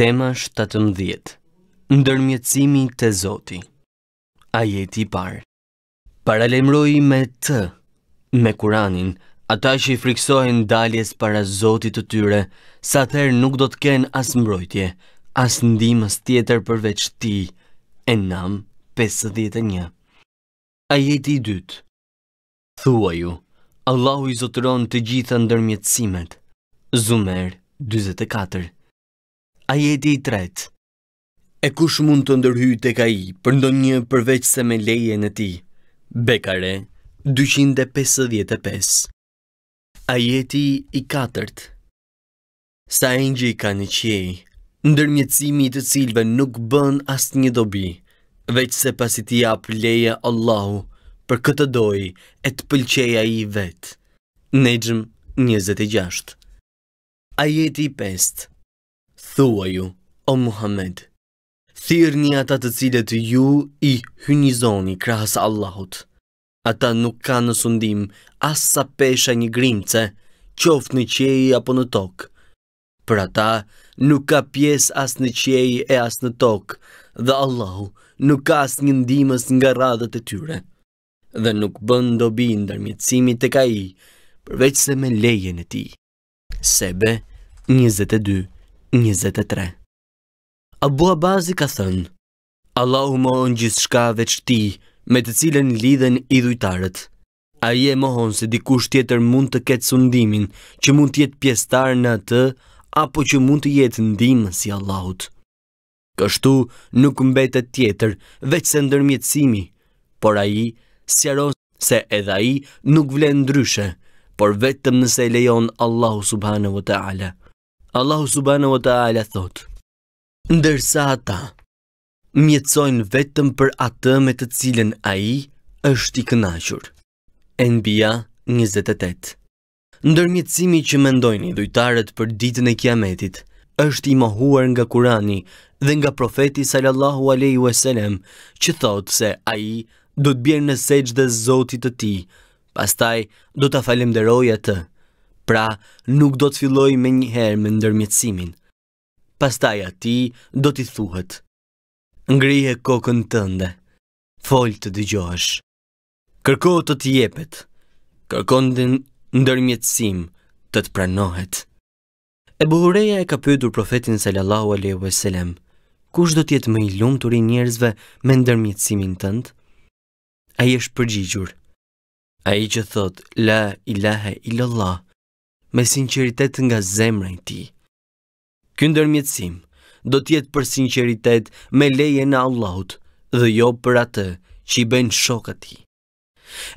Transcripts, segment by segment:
Tema 17. Ndërmjetësimi të Zoti. Ajeti i parë. Paralajmëroi me të me Kur'anin ata që i friksohen daljes para Zotit të tyre, sa atëherë nuk do të kenë as mbrojtje, as ndihmës tjetër përveç ti. Enam 51. Ajeti i dytë. Thuaju, Allahu i zotëron të gjitha ndërmjetësimet. Zumer 44 ajeti i tretë. E kush mund të ndërhyjë tek ai përndo një përveç se me leje në ti? Bekare, 255 Ajeti i katërt Sa e një ka në qej, ndërmjëcimi të cilve nuk bën asë një dobi, veç se pasi ti apë leje Allahu për këtë doj e të pëlqeja i vetë. Nejgjëm 26 Ajeti i pestë thua ju, o Muhammed, thirë një ata të cilët ju i hynizoni krahës Allahut. Ata nuk ka në sundim asa pesha një grimce, qoft në qeji apo në tokë. Për ata nuk ka pjes as në qeji e as në tokë, dhe Allahu nuk ka as një ndimës nga radhët e tyre. Dhe nuk bën dobi në dërmjëtësimit të ka i, përveç se me lejen e ti. Sebe 22 23 Abu Abazi ka thënë Allahu mohon gjithë shka veç ti, me të cilën lidhen idhujtarët. A je mohon se dikush tjetër mund të ketë sundimin, që mund të jetë pjestar në të, apo që mund të jetë ndimë si Allahut. Kështu nuk mbetet tjetër, veç se ndërmjetësimi, por a i sjaron se edhe a i nuk vlen ndryshe, por vetëm nëse lejon Allahu subhanahu wa ta'ala. Allahu subhanahu wa taala thot: Ndërsa ata mjetësojnë vetëm për atë me të cilën ai është i kënaqur. NBA 28. Ndërmjetësimi që mendojnë dujtarët për ditën e Kiametit është i mohuar nga Kurani dhe nga profeti sallallahu alaihi wasallam, që thotë se ai do të bjerë në sejdë Zotit të tij, pastaj do ta falenderojë atë pra nuk do të filloj me njëherë me ndërmjetësimin. Pastaj ati do t'i thuhet. Ngrije kokën tënde, fol të dëgjohësh. Kërko të t'jepet, kërkon të ndërmjetësim të të pranohet. E buhureja e ka pëdur profetin sallallahu aleyhu e selem, kush do t'jetë më i të rinë njerëzve me ndërmjetësimin tëndë? A i është përgjigjur. A i që thot, la ilahe illallah, me sinceritet nga zemra i ti. Kyndër mjetësim do tjetë për sinceritet me leje në Allahut dhe jo për atë që i bëjnë shoka ti.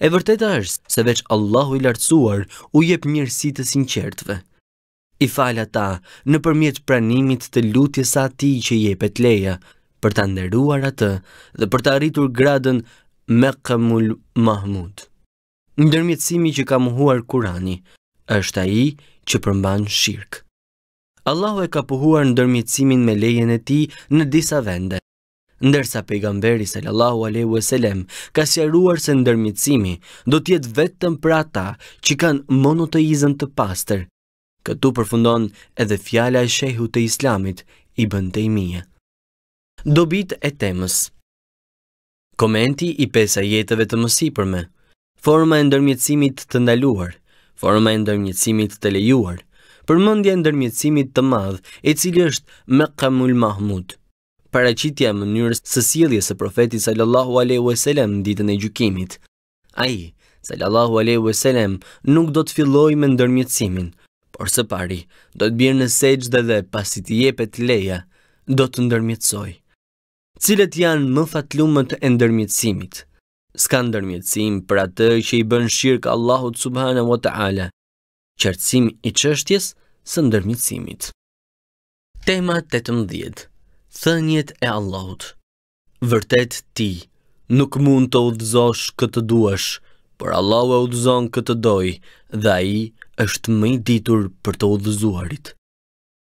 E vërteta është se veç Allahu i lartësuar u jep njërësi të sinqertve. I falë ata në përmjet pranimit të lutjes sa ti që jepet leja për të nderuar atë dhe për të arritur gradën me këmull Mahmud. Ndërmjetësimi që ka muhuar Kurani është ai që përmban shirk. Allahu e ka pohuar ndërmjetësimin me lejen e tij në disa vende. Ndërsa pejgamberi sallallahu alaihi wasallam ka sqaruar se ndërmjetësimi do të jetë vetëm për ata që kanë monoteizëm të pastër. Këtu përfundon edhe fjala e shehut të Islamit Ibn Taymija. Dobit e temës. Komenti i pesa jetëve të mësipërme. Forma e ndërmjetësimit të ndaluar forma e të lejuar, përmendja e ndërmjetësimit të madh, i cili është kamul Mahmud, paraqitja e mënyrës së sjelljes së profetit sallallahu alaihi wasallam ditën e gjykimit. Ai sallallahu alaihi wasallam nuk do të fillojë me ndërmjetësimin, por së pari do të bjerë në sejdë dhe pasi të jepet leja, do të ndërmjetësojë. Cilët janë më fatlumët e ndërmjetësimit? s'ka ndërmjetësim për atë që i bën shirk Allahut subhanahu wa taala. Qartësim i çështjes së ndërmjetësimit. Tema 18. Thënjet e Allahut. Vërtet ti nuk mund të udhëzosh këtë duash, por Allahu e udhëzon këtë doj dhe ai është më i ditur për të udhëzuarit.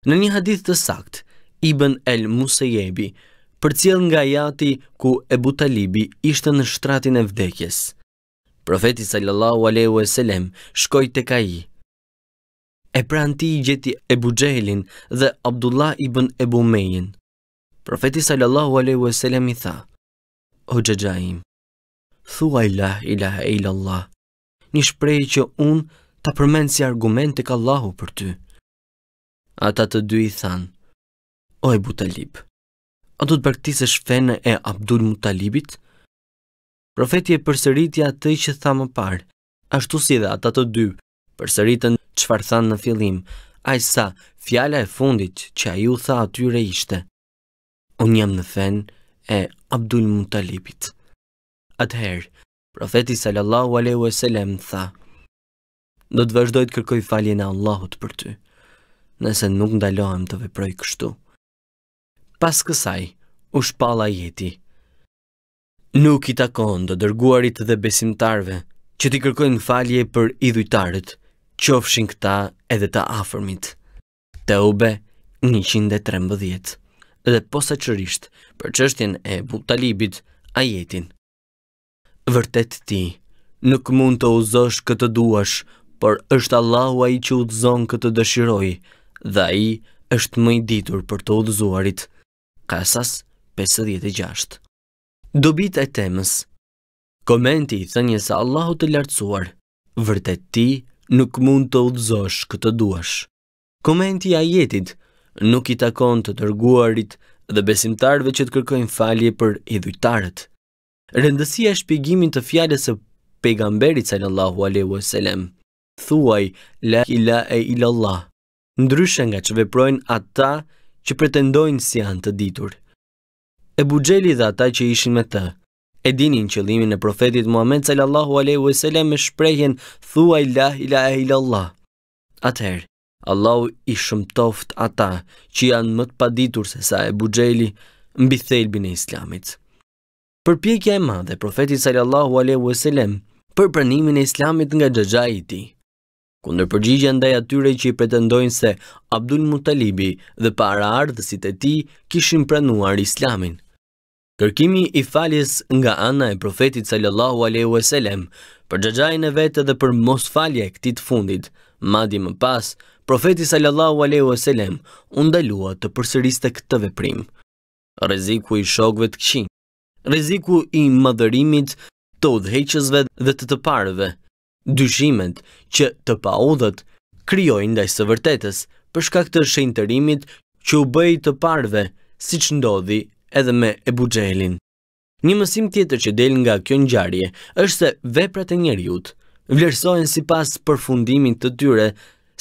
Në një hadith të sakt, Ibn El Musejebi, për cilë nga jati ku Ebu Talibi ishte në shtratin e vdekjes. Profeti sallallahu aleyhu e selem shkoj të ka i. E në ti i gjeti Ebu Gjelin dhe Abdullah ibn Ebu Mejin. Profeti sallallahu aleyhu e selem i tha, O gjegjaim, thua ilah ilah e Allah. një shprej që unë ta përmend si argument të ka lahu për ty. Ata të dy i than, O Ebu Talibë, a do të bërktisë shfenë e Abdul Mutalibit? Profeti e përsëritja të i që tha më parë, ashtu si dhe atë të dy, përsëritën që farë than në filim, a i sa fjalla e fundit që a ju tha atyre ishte. Unë jam në fenë e Abdul Mutalibit. Atëherë, profeti sallallahu aleyhu e selem tha, do të të kërkoj falje në Allahut për ty, nëse nuk ndalohem të veproj kështu pas kësaj u shpalla jeti. Nuk i takon të dërguarit dhe besimtarve që ti kërkojnë falje për idhujtarët, qofshin këta edhe të afërmit. Te ube 113 dhe posa qërisht për qështjen e butalibit a jetin. Vërtet ti, nuk mund të uzosh këtë duash, por është Allahu a i që uzon këtë dëshiroj, dhe a i është më i ditur për të uzuarit. Kasas 56 Dobit e temës Komenti i thënje se Allahu të lartësuar, vërtet ti nuk mund të udzosh këtë duash. Komenti a jetit nuk i takon të tërguarit dhe besimtarve që të kërkojnë falje për idhujtarët. Rëndësia shpjegimin të fjale së pegamberit sajnë e selem. Thuaj, la ila e ila Allah, ndryshën nga që veprojnë ata që pretendojnë si janë të ditur. E bugjeli dhe ata që ishin me të, e dinin që limin e profetit Muhammed sallallahu aleyhu e selem me shprejhen thua ila ila e ila Allah. Atëherë, Allahu i shumtoft ata që janë më të paditur se sa e bugjeli mbi thelbin e islamit. Përpjekja e madhe profetit sallallahu aleyhu e selem për pranimin e islamit nga gjëgja i ti – kundër përgjigja ndaj atyre që i pretendojnë se Abdul Mutalibi dhe para ardhësit e ti kishin pranuar islamin. Kërkimi i faljes nga ana e profetit sallallahu aleyhu e selem për gjëgjajnë e vetë dhe për mos falje këtit fundit, madi më pas, profetit sallallahu aleyhu e selem undalua të përsëriste këtë veprim. Reziku i shokve të këshin, reziku i madhërimit të udheqësve dhe të të parëve, dyshimet që të pa udhët kryojnë dhe së vërtetës përshka këtë shenterimit që u bëj të parve si që ndodhi edhe me e bugjelin. Një mësim tjetër që del nga kjo njarje është se veprat e njerëjut vlerësojnë si pas përfundimin të tyre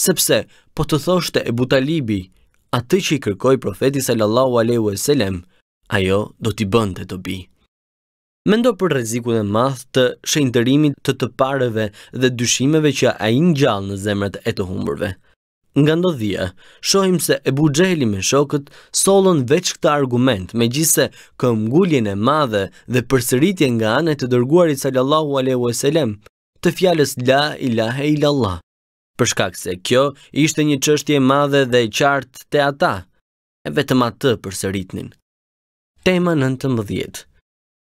sepse po të thoshte e butalibi atë që i kërkoj profetis e lallahu aleu e selem ajo do t'i bënd e të bi. Mendo për rrezikun e madh të shenderimit të të parëve dhe dyshimeve që ai ngjall në zemrat e të humburve. Nga ndodhia, shohim se e Gjeli me shokët solën veç këta argument me gjise këmgulljen e madhe dhe përsëritje nga anë të dërguarit sallallahu aleyhu e selem të fjales la ilahe ilallah. Përshkak se kjo ishte një qështje madhe dhe qartë të ata, e vetëm atë përsëritnin. Tema 19.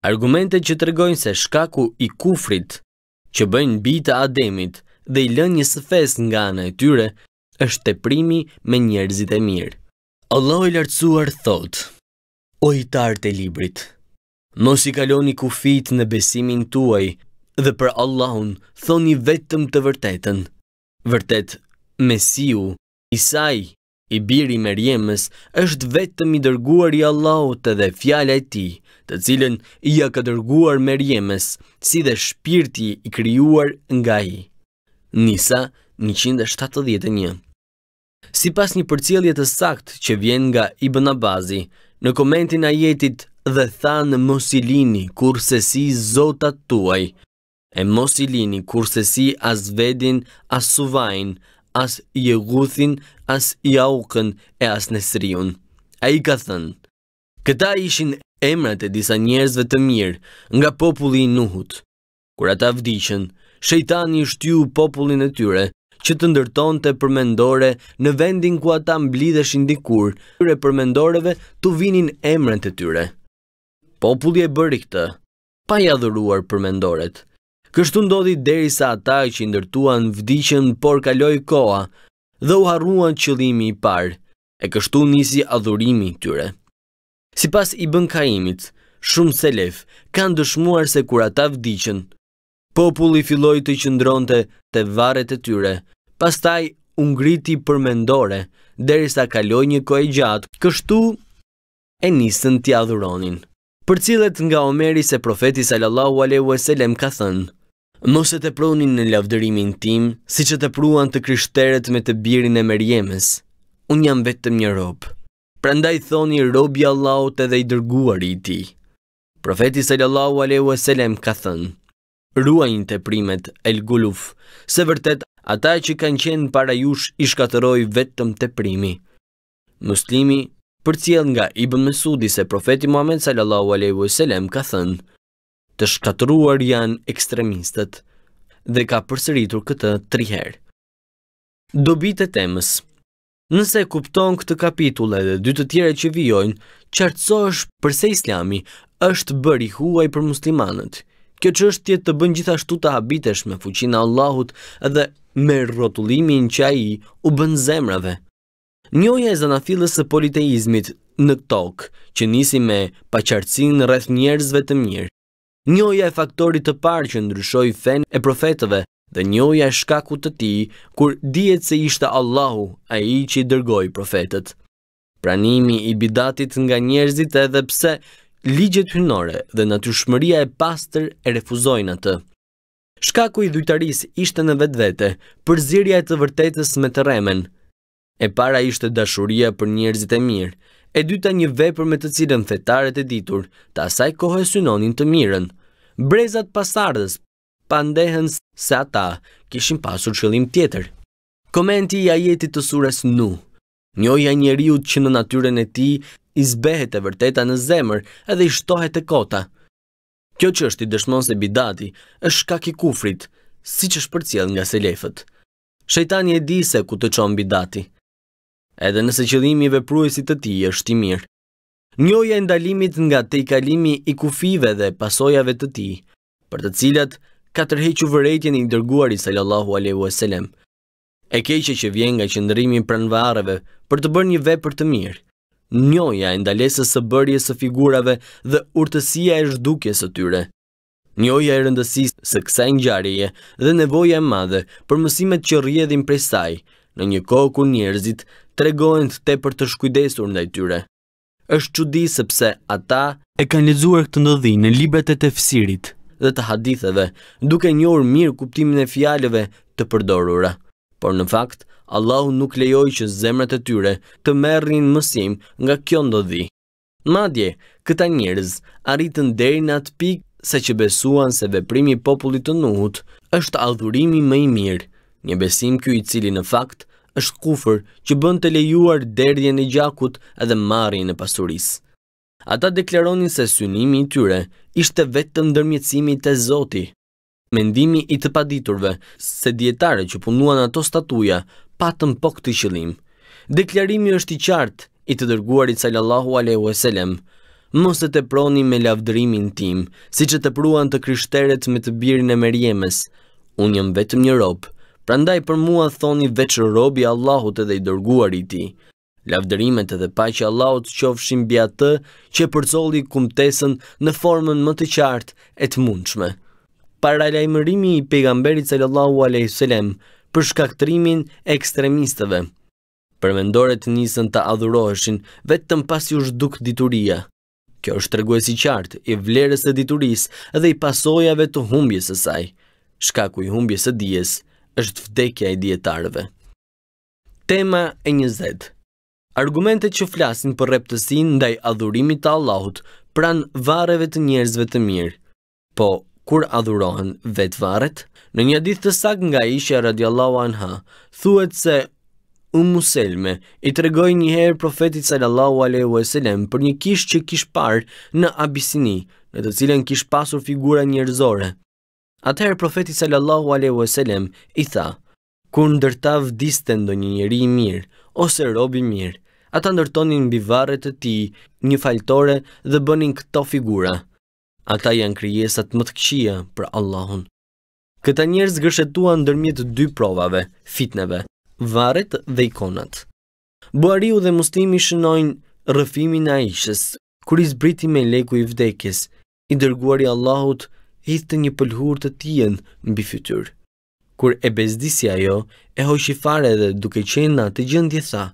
Argumente që të regojnë se shkaku i kufrit që bëjnë bita ademit dhe i lën një sëfes nga anë e tyre, është të primi me njerëzit e mirë. Allah i lartësuar thotë, o i tartë librit, mos i kaloni kufit në besimin tuaj dhe për Allahun thoni vetëm të vërtetën. Vërtet, Mesiu, Isai, i biri me rjemës, është vetëm i dërguar i Allahut edhe fjala e tij të cilën i ja ka dërguar Merjemës, si dhe shpirti i krijuar nga ai. Nisa 171 Si pas një përcjelje të sakt që vjen nga i bënabazi, në komentin a jetit dhe tha në mosilini kurse si zotat tuaj, e mosilini kurse si as vedin, as suvajn, as i e guthin, as i aukën e as nësriun. A i ka thënë, këta ishin emrat e disa njerëzve të mirë nga populli i Nuhut. Kur ata vdiqën, shejtani shtyu popullin e tyre që të ndërton të përmendore në vendin ku ata mblidhe dikur, tyre përmendoreve të vinin emrën e tyre. Populli e bëri këtë, pa i adhuruar përmendoret. Kështu ndodhi deri sa ata që i ndërtuan vdiqën por kaloi koha dhe u harruan qëllimi i parë, e kështu nisi adhurimi tyre. Si pas i bën kaimit, shumë se lef, kanë dëshmuar se kur ata vdicën. Populli filloj të qëndronte të varet e tyre, pastaj ungriti përmendore, derisa kaloj një kohë gjatë, kështu e nisën t'ja dhuronin. Për cilët nga Omeri se profeti sallallahu Alehu e selem ka thënë, Mos e të pronin në lavdërimin tim, si që të pruan të kryshteret me të birin e merjemës, unë jam vetëm një ropë pra thoni robi Allahut të dhe i dërguar i ti. Profeti sallallahu aleyhu e selem ka thënë, ruajnë të primet e lgulluf, se vërtet ata që kanë qenë para jush i shkateroj vetëm të primi. Muslimi për cilë nga i Mesudi se profeti Muhammed sallallahu aleyhu e selem ka thënë, të shkatëruar janë ekstremistët dhe ka përsëritur këtë herë. Dobit e temës Nëse kupton këtë kapitule dhe dy të tjere që vijojnë, qartësosh përse islami është bëri huaj për muslimanët. Kjo që është tjetë të bën gjithashtu të habitesh me fuqina Allahut edhe me rrotulimin që a i u bën zemrave. Njoja e zanafilës së politeizmit në tokë që nisi me paqartësin rreth njerëzve të mirë. Njoja e faktorit të parë që ndryshoj fen e profetëve dhe njoja shkaku të ti, kur dijet se ishte Allahu, a i që i dërgoj profetet. Pranimi i bidatit nga njerëzit edhe pse ligjet hynore dhe natyrshmëria e pastër e refuzojnë atë. Shkaku i dhujtaris ishte në vetë vete, zirja e të vërtetës me të remen. E para ishte dashuria për njerëzit e mirë, e dyta një vepër me të cilën fetaret e ditur, ta saj kohë e synonin të mirën. Brezat pasardës pa ndehen se ata kishin pasur qëllim tjetër. Komenti i ajetit të surës nu, njoja njeriut që në natyren e ti izbehet e vërteta në zemër edhe i shtohet e kota. Kjo që është i dëshmon se bidati është shkak i kufrit, si që shpërcjel nga se lefët. Shejtani e di se ku të qonë bidati, edhe nëse qëllimi vepruesit të ti është i mirë. Njoja e ndalimit nga te i kalimi i kufive dhe pasojave të ti, për të cilat ka tërhequr vërejtjen i dërguarit sallallahu alaihi wasallam. E keqe që vjen nga qëndrimi pranë varreve për të bërë një vepër të mirë. Njoja e ndalesës së bërjes së figurave dhe urtësia e zhdukjes së tyre. Njoja e rëndësisë së kësaj ngjarjeje dhe nevoja e madhe për mësimet që rrjedhin prej saj në një kohë kur njerëzit tregohen të tepër të shkujdesur ndaj tyre. Është çudi sepse ata e kanë lexuar këtë ndodhi në libret e tefsirit dhe të haditheve, duke njohur mirë kuptimin e fjalëve të përdorura. Por në fakt, Allahu nuk lejoj që zemrat e tyre të merrin mësim nga kjo ndodhi. Madje, këta njerëz arritën deri në atë pikë se që besuan se veprimi i popullit të Nuhut është adhurimi më i mirë, një besim ky i cili në fakt është kufër që bën të lejuar derdhjen e gjakut edhe marrjen e pasurisë ata deklaronin se synimi i tyre ishte vetëm dërmjecimi të zoti. Mendimi i të paditurve se djetare që punuan ato statuja patën po këtë qëllim. Deklarimi është i qartë i të dërguarit sallallahu aleyhu e selem, mos e të proni me lavdrimin tim, si që të pruan të kryshteret me të birin e merjemes, unë jëmë vetëm një robë, prandaj për mua thoni veç robi Allahut edhe i dërguarit ti, Lavdërimet dhe paqja e Allahut qofshin mbi atë që përcolli kumtesën në formën më të qartë e të mundshme. Para lajmërimi i pejgamberit sallallahu alaihi wasallam për shkaktrimin e ekstremistëve, përmendore të nisën të adhuroheshin vetëm pasi u zhduk dituria. Kjo është tregues i qartë i vlerës së diturisë dhe i pasojave të humbjes së saj. Shkaku i humbjes së dijes është vdekja e dietarëve. Tema e 20 Argumentet që flasin për reptësin ndaj adhurimit të Allahut pran vareve të njerëzve të mirë. Po, kur adhurohen vetë varet? Në një ditë të sak nga ishe radiallahu anha, thuet se unë muselme i tregoj njëherë profetit sallallahu aleyhu e selem për një kish që kish parë në Abisini, në të cilën kish pasur figura njerëzore. Atëherë profetit sallallahu aleyhu e selem i tha, kur ndërta vdiste ndo një njeri i mirë, ose robi mirë, ata ndërtonin mbi varret të tij një faltore dhe bënin këto figura. Ata janë krijesat më të këqija për Allahun. Këta njerëz gëshetuan ndërmjet dy provave, fitneve, varret dhe ikonat. Buariu dhe Muslimi shënojnë rrëfimin e Aishës kur i zbriti me leku i vdekjes, i dërguari Allahut hidh të një pëlhur të tijen mbi fytyrë. Kur e bezdisi ajo, e hoqi fare dhe duke qenë në atë gjendje tha: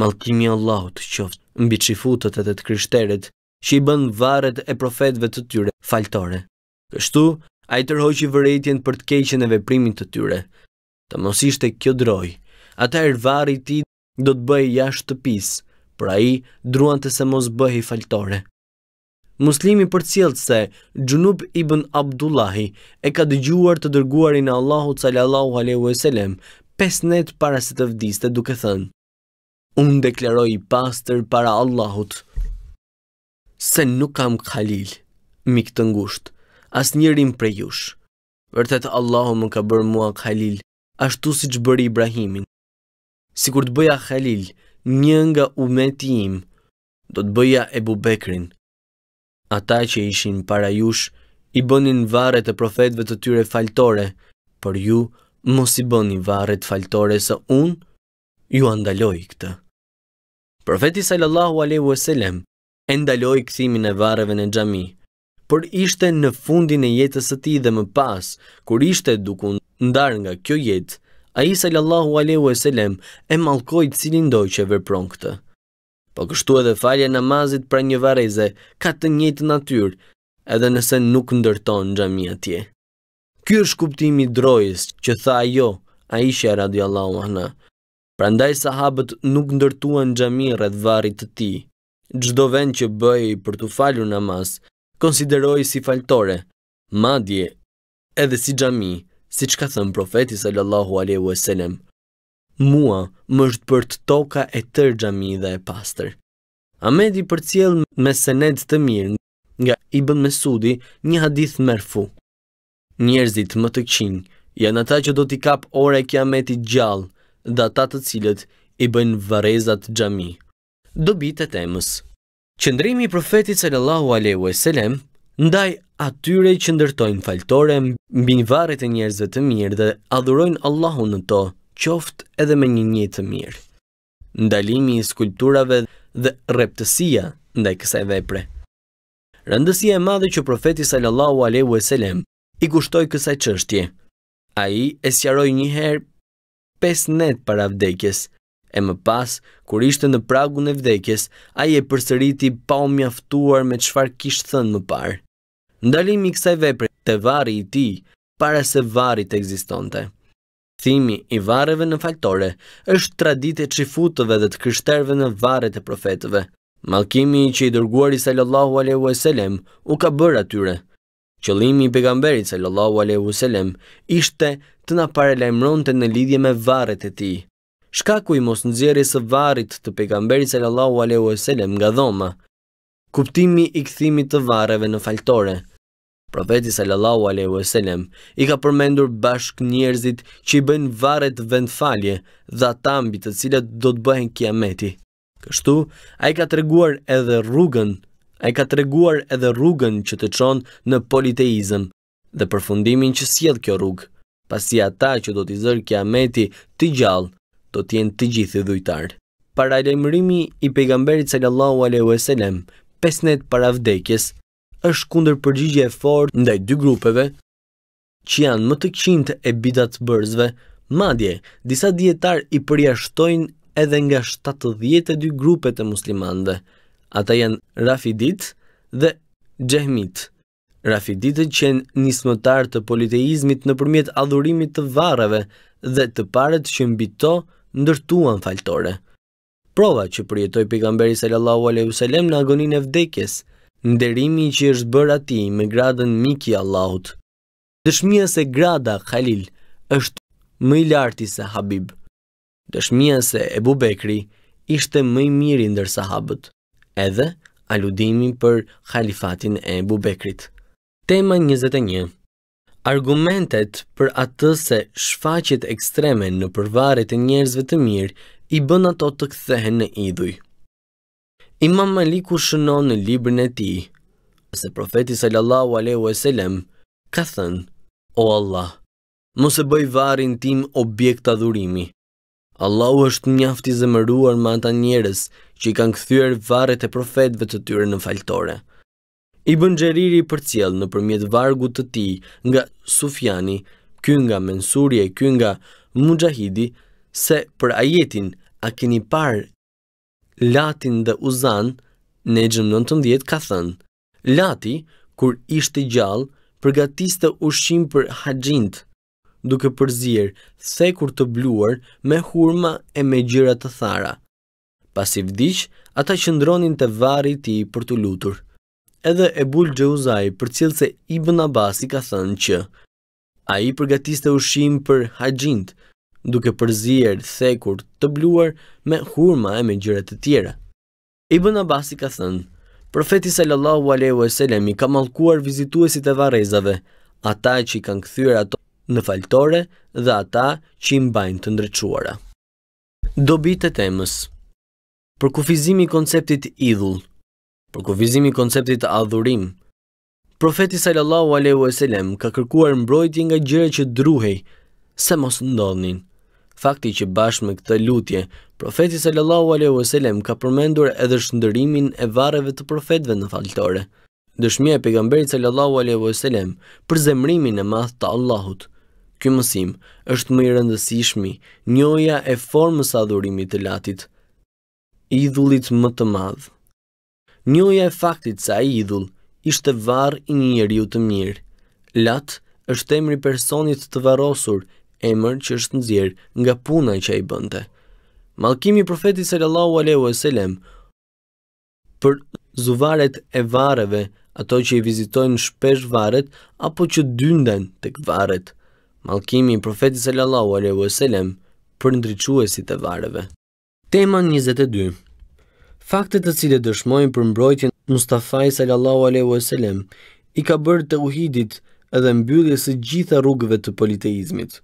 Malkimi Allahut qoftë mbi çifutët e të krishterët që i bën varret e profetëve të tyre faltore. Kështu, ai tërhoqi vërejtjen për të keqen e veprimit të tyre. Të mos ishte kjo droj, ata er varri i tij do të bëj jashtë shtëpis, pra ai druante se mos bëhej faltore. Muslimi për cilët se Gjunub ibn Abdullahi e ka dëgjuar të dërguarin Allahu të salallahu a.s. 5 netë para se të vdiste duke thënë unë dekleroj pastër para Allahut, se nuk kam khalil, mik të ngusht, as njërim për jush. Vërtet Allahu më ka bërë mua khalil, ashtu si që bërë Ibrahimin. Si kur të bëja khalil, një nga umeti im, do të bëja Ebu Bekrin. Ata që ishin para jush, i bënin vare të profetve të tyre faltore, për ju mos i bëni vare të faltore se unë ju andaloj këtë. Profeti sallallahu alaihi wasallam e ndaloi kthimin e varreve në xhami, por ishte në fundin e jetës së tij dhe më pas, kur ishte duke ndar nga kjo jetë, ai sallallahu alaihi wasallam e mallkoi cilin do që vepron këtë. Po kështu edhe falja namazit pra një vareze ka të njëjtë natyrë, edhe nëse nuk ndërton xhami atje. Ky është kuptimi i drojës që tha ajo Aisha radiallahu anha. Prandaj sahabët nuk ndërtuan gjami rreth varrit të tij. Çdo vend që bëi për të falur namaz, konsideroj si faltore, madje edhe si xhami, siç ka thënë profeti sallallahu alaihi wasallam. Mua më është për të toka e tër gjami dhe e pastër. Ahmedi përcjell me senet të mirë nga Ibn Mesudi një hadith mërfu. Njerëzit më të qinj janë ata që do t'i kap ore kiameti gjallë dhe ata të cilët i bëjnë varezat gjami. Dobit e temës Qëndrimi i profetit sallallahu aleyhu e selem, ndaj atyre që ndërtojnë faltore mbi varret e njerëzve të mirë dhe adhurojnë Allahu në to, qoft edhe me një një të mirë. Ndalimi i skulpturave dhe reptësia ndaj kësaj vepre. Rëndësia e madhe që profeti sallallahu aleyhu e selem i kushtoj kësaj qështje. A i e një herë 5 net para vdekjes, e më pas, kur ishte në pragun e vdekjes, a i e përsëriti pa u mjaftuar me qfar kishtë thënë më parë. Ndalimi kësaj vepre të vari i ti, para se vari të egzistonte. Thimi i vareve në faktore është tradit e qifutëve dhe të kryshterve në vare të profetëve. Malkimi që i dërguar i sallallahu aleyhu e selem u ka bërë atyre, Qëllimi i pejgamberit sallallahu alaihi wasallam ishte të na paralajmëronte në lidhje me varret e tij. Shkaku i mos nxjerrjes së varrit të pejgamberit sallallahu alaihi wasallam nga dhoma. Kuptimi i kthimit të varreve në faltore. Profeti sallallahu alaihi wasallam i ka përmendur bashk njerëzit që i bën varret vend falje dhe ata mbi të cilët do të bëhen kiameti. Kështu, ai ka treguar edhe rrugën a i ka të reguar edhe rrugën që të qonë në politeizëm dhe përfundimin që sjedh kjo rrugë, pasi ata që do t'i zërë kja meti të gjallë, do t'jen të gjithi dhujtarë. Para lemërimi i pejgamberit sallallahu aleyhu e selem, pesnet para vdekjes, është kunder përgjigje e forë ndaj dy grupeve, që janë më të qintë e bidat bërzve, madje, disa djetar i përjashtojnë edhe nga 72 grupet e muslimande. Ata janë Rafidit dhe Gjehmit. Rafidit e qenë nismëtar të politeizmit në përmjet adhurimit të varave dhe të paret që mbito ndërtuan faltore. Prova që përjetoj pikamberi sallallahu aleyhu sallem në agonin e vdekjes, nderimi që është bërë ati me gradën miki Allahut. Dëshmija se grada Khalil është më i larti se habib. Dëshmija se Ebu Bekri ishte më i mirin dërsa sahabët edhe aludimin për khalifatin e Bubekrit. Tema 21 Argumentet për atë se shfaqet ekstreme në përvarit e njerëzve të mirë i bën ato të kthehen në idhuj. Imam Maliku shënon në librin e tij se profeti sallallahu alaihi wasallam ka thënë: O Allah, mos e bëj varrin tim objekt adhurimi. Allahu është njafti zemëruar ma ata njerës që i kanë këthyër varet e profetve të tyre në faltore. I bën gjeriri për cjell në përmjet vargut të ti nga Sufjani, kynga Mensurje, nga Mujahidi, se për ajetin a keni par latin dhe uzan në gjëmë 19 ka thënë, Lati, kur ishte gjallë, përgatiste ushqim për haxhint duke përzirë, thekur të bluar, me hurma e me gjyra të thara. Pas i vdish, ata qëndronin të vari ti për të lutur. Edhe e bulë Gjeuzaj për cilë se Ibn Abbas ka thënë që, a i përgatiste ushim për haqjint, duke përzirë, thekur, të bluar, me hurma e me gjyra të tjera. Ibn Abbas ka thënë, Profeti sallallahu aleyhu e selemi ka malkuar vizituesit e varezave, ata që i kanë këthyre ato në faltore dhe ata që i mbajnë të ndrequara. Dobit e temës Për kufizimi konceptit idhull Për kufizimi konceptit adhurim Profeti sallallahu aleyhu e selem ka kërkuar mbrojti nga gjere që druhej se mos ndodhnin. Fakti që bashkë me këtë lutje, profeti sallallahu aleyhu e selem ka përmendur edhe shëndërimin e vareve të profetve në faltore. Dëshmi e pegamberi sallallahu aleyhu e selem për zemrimin e math të Allahut, Ky mësim është më i rëndësishmi, njoja e formës adhurimit të latit, idhullit më të madhë. Njoja e faktit sa i idhull ishte varë i një njeriu të mirë. Lat është emri personit të varosur, emër që është nëzjerë nga puna që i bënte. Malkimi profetit sallallahu aleyhu e selem, për zuvaret e vareve, ato që i vizitojnë shpesh varet, apo që dynden të këvaret, Malkimi i profetit sallallahu alaihi wasallam për ndriçuesit e vareve. Tema 22. Fakte të cilat dëshmojnë për mbrojtjen Mustafa sallallahu alaihi wasallam i ka bërë të uhidit edhe mbyllje së gjitha rrugëve të politeizmit.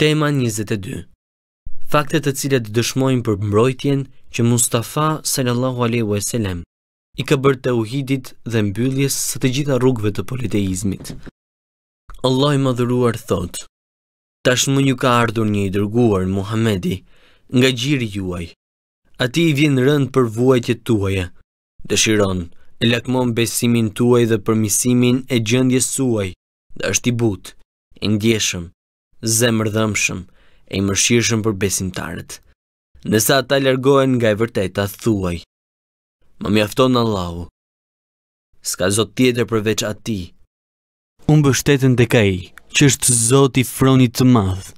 Tema 22. Fakte të cilat dëshmojnë për mbrojtjen që Mustafa sallallahu alaihi wasallam i ka bërë të uhidit dhe mbylljes së të gjitha rrugëve të politeizmit. Allah i madhuruar thot, tashmë një ka ardhur një i dërguar, Muhamedi, nga gjiri juaj, ati i vjen rënd për vuajtje tuaja, dëshiron, e lakmon besimin tuaj dhe përmisimin e gjëndjes suaj, dhe është i but, i ndjeshëm, zemër dhëmshëm, e i mërshirëshëm për besimtarët. Nësa ata largohen nga e vërteta, thuaj, më mjafton Allahu, s'ka zot tjetër përveç ati, Unë bështetën dhe kaj, që është zoti fronit të madhë.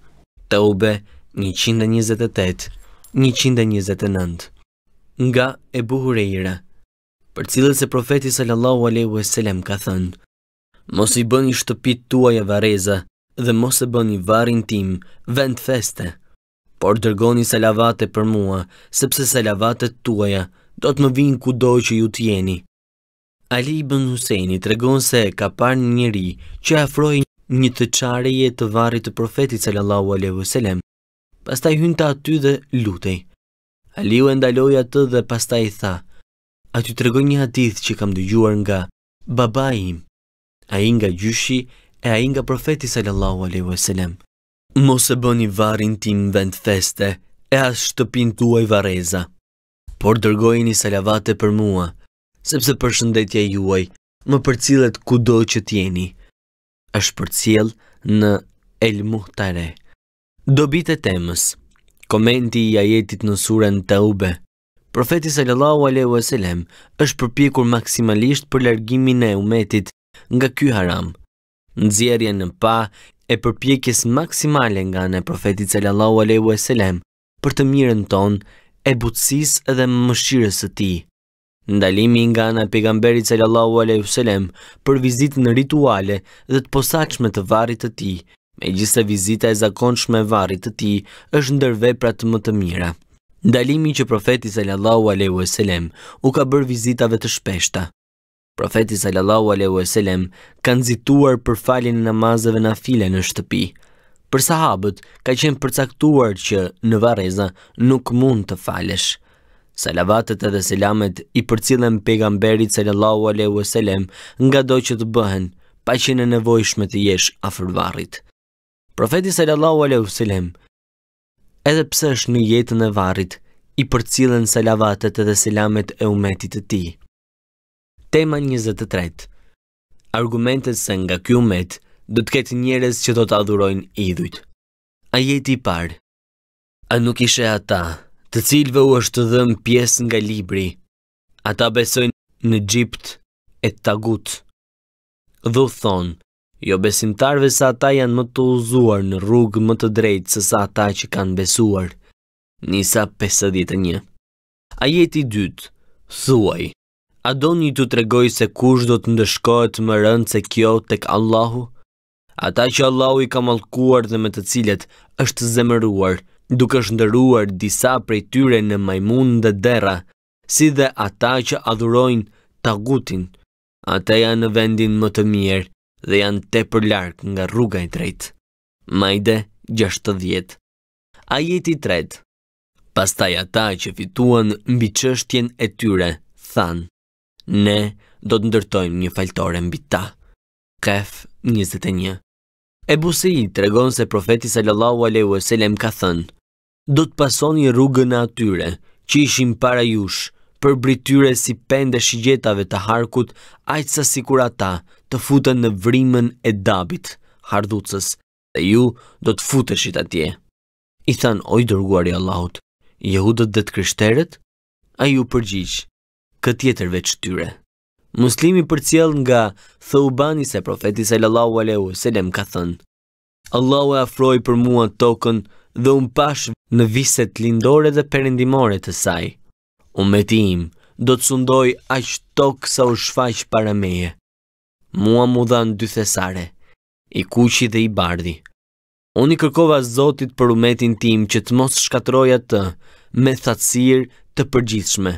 ube, 128-129 Nga e buhur e ira, për cilët se profeti sallallahu aleyhu e selem ka thënë, mos i bëni shtëpit tuaja vareza dhe mos e bëni varin tim vend feste, por dërgoni salavate për mua, sepse salavate tuaja do të më vinë ku që ju t'jeni. Ali Ibn Huseini të regon se ka par një njëri që afroj një të qareje të varit të profetit sallallahu aleyhu wasallam. pasta i hynë aty dhe lutej. Ali u ndaloi atë dhe pasta i tha, aty të regon një hadith që kam dëgjuar nga baba im, a i nga gjyshi e a i nga profetit sallallahu aleyhu wasallam. Mos e bëni varin tim vend feste e ashtë të pintuaj vareza, por dërgojini salavate për mua, sepse përshëndetja juaj më për cilët kudo që tjeni, është për cilë në Elmuhtare. Dobit e temës, komenti i ajetit në surën të ube, profetis sallallahu Aleu e selem është përpjekur maksimalisht për largimin e umetit nga ky haram, nëzjerje në pa e përpjekjes maksimale nga në profetit sallallahu Aleu e selem për të mirën tonë e butësis edhe më mëshirës të ti. Ndalimi nga nga pegamberit sallallahu aleyhu selem për vizit në rituale dhe të posaqme të varit të ti, me gjithse vizita e zakonshme varit të ti është ndërve pra të më të mira. Ndalimi që profeti sallallahu aleyhu selem u ka bërë vizitave të shpeshta. Profeti sallallahu aleyhu selem kanë zituar për falin e namazëve na file në shtëpi. Për sahabët ka qenë përcaktuar që në vareza nuk mund të falesh. Salavatet edhe selamet i përcilën pegamberit sallallahu Alehu e selem nga do që të bëhen, pa që në nevojshme të jesh a fërvarit. Profeti sallallahu Alehu e selem, edhe pse është në jetën e varit, i përcilën salavatet edhe selamet e umetit të ti. Tema 23 Argumentet se nga kjo umet, du të ketë njëres që do të adhurojnë idhujt. A jeti parë A nuk ishe ata, të cilve u është dhëm pjesë nga libri, ata besojnë në gjipt e tagut. Dhu thonë, jo besimtarve sa ata janë më të uzuar në rrugë më të drejtë se sa ata që kanë besuar. Nisa 51 A jeti dytë, thuaj, a do një të tregoj se kush do të ndëshkojt më rëndë se kjo tek Allahu? Ata që Allahu i ka malkuar dhe me të cilet është zemëruar, duke shëndëruar disa prej tyre në majmun dhe dera, si dhe ata që adhurojnë tagutin, ata janë në vendin më të mirë dhe janë te për larkë nga rruga i drejtë. Majde, gjashtë të djetë. A jeti të pastaj ata që fituan mbi qështjen e tyre, thanë, ne do të ndërtojmë një faltore mbi ta. Kef, një. 21. Ebu Sejid të regon se profeti sallallahu aleyhu e selem ka thënë, do të pasoni rrugën e atyre që ishim para jush, për brityre si pende shigjetave të harkut, ajtë sa sikur ata të futën në vrimën e dabit, hardhucës, dhe ju do të futëshit atje. I thanë, oj dërguar i Allahut, jehudët dhe të kryshteret? A ju përgjish, këtjetër veç tyre. Muslimi për cjell nga thëubani se profeti sallallahu aleyhu sallam ka thënë Allahu e afroj për mua tokën dhe unë pash në viset lindore dhe perendimore të saj. Unë me ti im do të sundoj ashtë tokë sa u shfaq para meje. Mua mu dhanë dy thesare, i kuqi dhe i bardi. Unë i kërkova zotit për umetin tim që të mos shkatroja të me thatsir të përgjithshme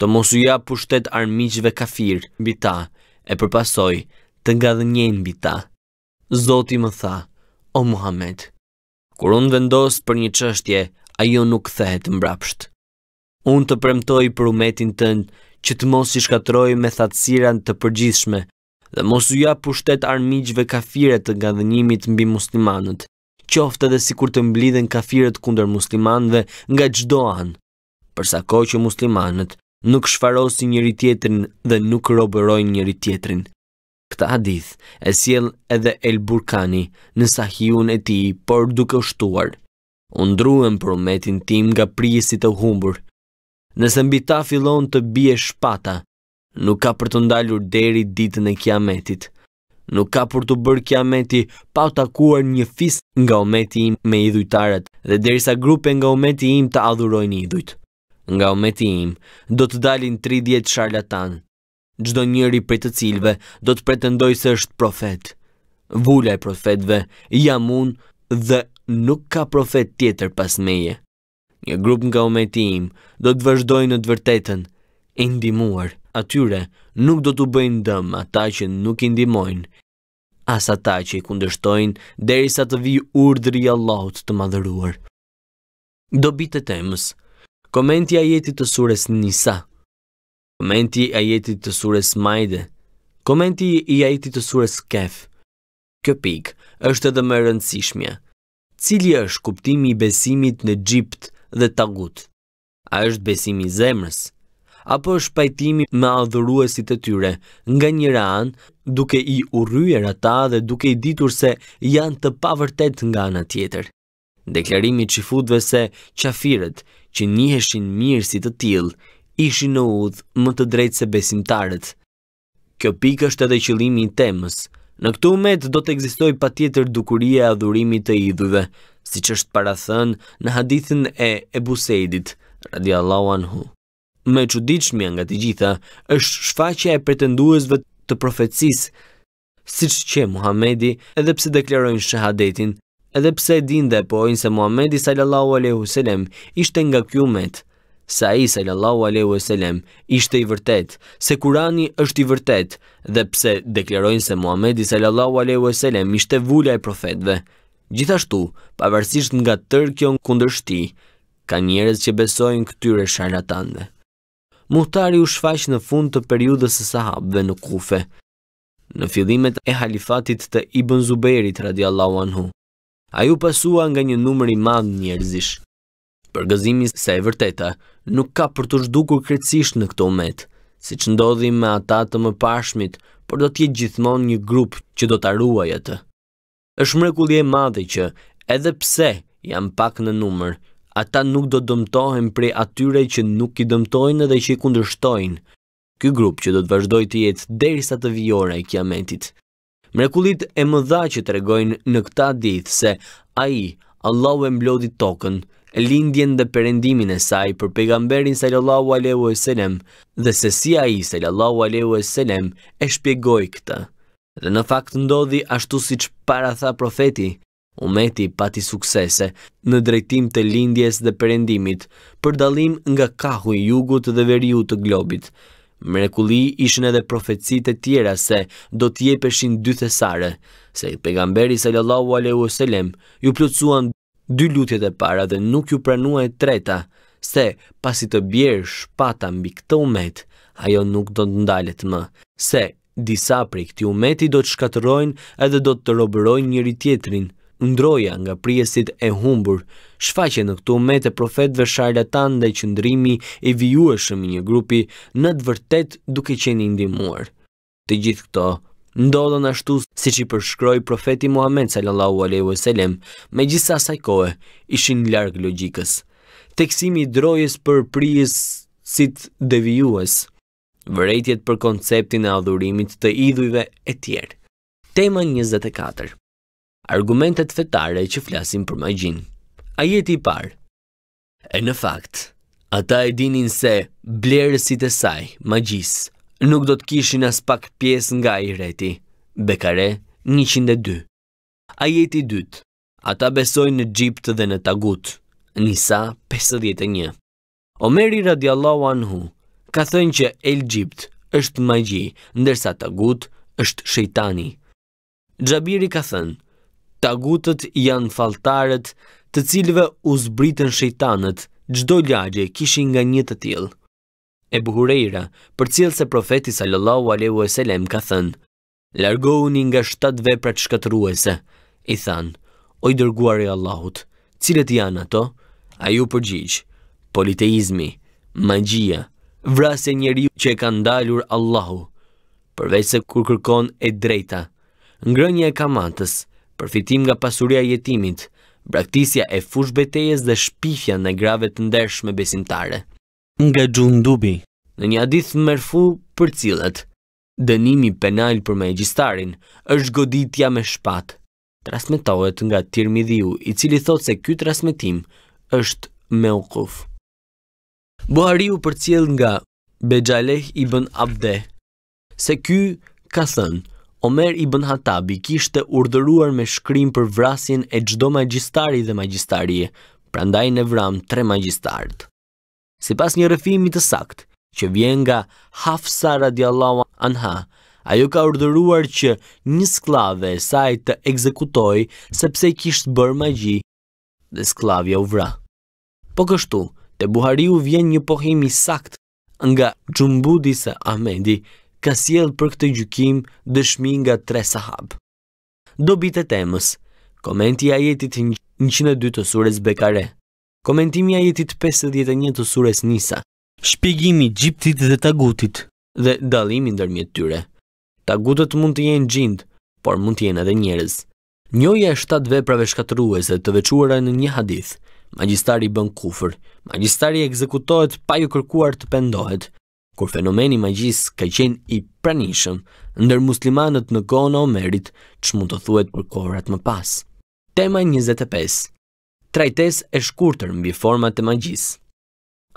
të mos u jap pushtet armiqve kafir mbi ta e përpasoj të ngadhënjein mbi ta. Zoti më tha: O Muhammed, kur un vendos për një çështje, ajo nuk kthehet mbrapsht. Un të premtoj për umetin tënd që të mos i shkatroj me thatësira të përgjithshme dhe mos u jap pushtet armiqve kafire të dhenjimit mbi muslimanët qofte dhe sikur të mblidhen kafirët kundër muslimanëve nga çdo anë përsa kohë që muslimanët nuk shfarosin njëri tjetrin dhe nuk robërojnë njëri tjetrin. Këta hadith e siel edhe El Burkani në sahiun e ti, por duke shtuar. Undruen për umetin tim nga prijësit të humbur. Nëse mbi ta fillon të bie shpata, nuk ka për të ndalur deri ditën e kiametit. Nuk ka për të bërë kiameti pa të takuar një fis nga umeti im me idhujtarët dhe derisa grupe nga umeti im të adhurojnë idhujtë nga ometi im, do të dalin 30 sharlatan. Gjdo njëri për të cilve, do të pretendoj se është profet. Vula e profetve, jam unë dhe nuk ka profet tjetër pas meje. Një grup nga ometi im, do të vazhdoj në të vërtetën, e atyre nuk do të bëjnë dëmë ata që nuk indimojnë. As ata që i kundështojnë, deri sa të vi urdri Allahut të madhëruar. Do bitë të temës, Komenti ajetit të sures Nisa Komenti ajetit të sures Majde Komenti i ajetit të sures Kef Kjo pik është edhe më rëndësishmja Cili është kuptimi i besimit në gjipt dhe tagut? A është besimi i zemrës? Apo është pajtimi me adhuruesit e tyre nga njëra anë duke i urryer ata dhe duke i ditur se janë të pavërtet nga ana tjetër. Deklarimi i futve se qafiret që njëheshin mirë si të tjil, ishin në udhë më të drejtë se besimtarët. Kjo pikë është edhe qëlimi i temës. Në këtu umet do të egzistoj pa tjetër dukuria e adhurimi të idhëve, si që është parathën në hadithin e Ebusejdit, radiallahu anhu. Me që nga të gjitha, është shfaqja e pretenduesve të profetsis, si që që Muhamedi edhe pse deklerojnë shahadetin edhe pse dinde pojnë se Muhammedi sallallahu aleyhu sallem ishte nga kjumet, sa i sallallahu aleyhu sallem ishte i vërtet, se kurani është i vërtet, dhe pse deklerojnë se Muhammedi sallallahu aleyhu sallem ishte vulla e profetve. Gjithashtu, pavarësisht nga tërë kjo në kundërshti, ka njerës që besojnë këtyre sharatande. Muhtari u shfaqë në fund të periudës e sahabëve në kufe, në fillimet e halifatit të Ibn Zuberit radiallahu anhu a ju pasua nga një numër i madh njerëzish. Përgëzimi sa e vërteta nuk ka për të zhdukur krejtësisht në këtë si siç ndodhi me ata të pashmit, por do të jetë gjithmonë një grup që do ta ruajë atë. Është mrekullie e madhe që edhe pse janë pak në numër, ata nuk do dëmtohen prej atyre që nuk i dëmtojnë edhe që i kundërshtojnë. Ky grup që do të vazhdojë të jetë derisa të vijë ora e kiametit. Mrekulit e më dha që të regojnë në këta ditë se a i, Allahu e mblodi tokën, lindjen dhe perendimin e saj për pejgamberin sallallahu aleyhu e selem dhe se si a i sallallahu aleyhu e selem e shpjegoj këta. Dhe në fakt ndodhi ashtu si që para tha profeti, umeti pati suksese në drejtim të lindjes dhe perendimit për dalim nga kahu i jugut dhe veriut të globit, Mrekulli ishin edhe profecitë e tjera se do t'je jepeshin dy thesare, se i pejgamberi sallallahu alaihi wasallam ju plotsuan dy lutjet e para dhe nuk ju pranua e treta, se pasi të bjerë shpata mbi këtë umet, ajo nuk do të ndalet më, se disa prej këtij umeti do të shkatërrojnë edhe do të robërojnë njëri tjetrin ndroja nga priesit e humbur, shfaqe në këtu me të profetve sharlatan dhe qëndrimi e vijueshëm një grupi në të vërtet duke qeni indimuar. Të gjithë këto, ndodhën ashtu si që përshkroj profeti Muhammed sallallahu aleyhu e selem, me gjitha sajkoe ishin në logikës. Teksimi i drojes për prijës si të devijues, vërejtjet për konceptin e adhurimit të idhujve e tjerë. Tema 24 argumentet fetare që flasim për magjin. Ajeti i parë. E në fakt, ata e dinin se blerësit e saj, magjis, nuk do të kishin as pak pjesë nga i reti. Bekare 102. Ajeti i dytë. Ata besojnë në gjipt dhe në tagut. Nisa 51. Omeri radiallahu anhu, ka thënë që el gjipt është magji, ndërsa tagut është shejtani. Gjabiri ka thënë, tagutët janë faltaret të cilve u zbritën shejtanët, gjdo ljagje kishin nga një të tjilë. E buhurejra, për cilë se profeti sallallahu aleyhu e selem ka thënë, largohuni nga shtatë veprat shkatruese, i thanë, oj dërguar e Allahut, cilët janë ato? A ju përgjigjë, politeizmi, magjia, e njeri që e ka ndalur Allahu, përvej se kur kërkon e drejta, ngrënje e kamatës, përfitim nga pasuria jetimit, braktisja e betejes dhe shpifja në grave të ndershme besimtare. Nga gjundubi dubi Në një adith mërfu për cilët, dënimi penal për me gjistarin është goditja me shpat, trasmetohet nga tirmidhiu i cili thot se ky trasmetim është me kuf. Buhariu për cilë nga Bejaleh i bën abde, se ky ka thënë, Omer i bënhatabi kishte urdhëruar me shkrim për vrasin e gjdo magjistari dhe magjistari, prandaj në vram tre magjistart. Si pas një rëfimi të sakt, që vjen nga hafsa radiallawa anha, ajo ka urdhëruar që një sklave e saj të ekzekutoj sepse kishtë bërë magji dhe sklavja u vra. Po kështu, të Buhariu vjen një pohimi sakt nga Gjumbudi se Ahmedi ka sjell për këtë gjykim dëshmi nga tre sahab. Dobit e temës, komenti a jetit 102 të sures Bekare, komentimi a jetit 51 të sures Nisa, shpjegimi gjiptit dhe tagutit dhe dalimi ndërmjet tyre. Tagutët mund të jenë gjindë, por mund të jenë edhe njerëz. Njoja e shtatë veprave shkatëruese të vequra në një hadith, magjistari bën kufër, magjistari ekzekutohet pa ju kërkuar të pendohet, kur fenomeni magjis ka qenë i pranishëm ndër muslimanët në kohën e Omerit, që mund të thuet për kohërat më pas. Tema 25 Trajtes e shkurtër mbi format e magjis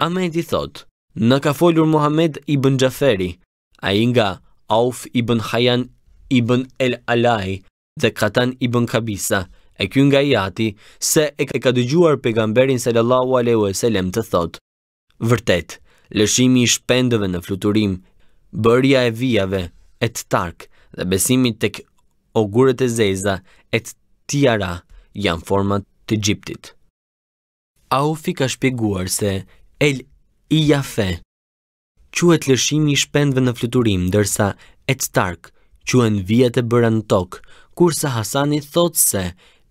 Ahmed i thot, në ka folur Muhammed i bën Gjaferi, a i nga Auf i bën Hajan i bën El Alai dhe Katan i bën Kabisa, e kjo nga i ati, se e ka dëgjuar pegamberin sallallahu aleyhu e selem të thot, vërtetë, lëshimi i shpendëve në fluturim, bërja e vijave, e të tark, dhe besimit të ogurët e zeza, e të tjara, janë format të gjiptit. Aufi ka shpjeguar se El i jafe, quet lëshimi i shpendëve në fluturim, dërsa e të tark, quen vijat e bëra në tokë, kurse Hasani thotë se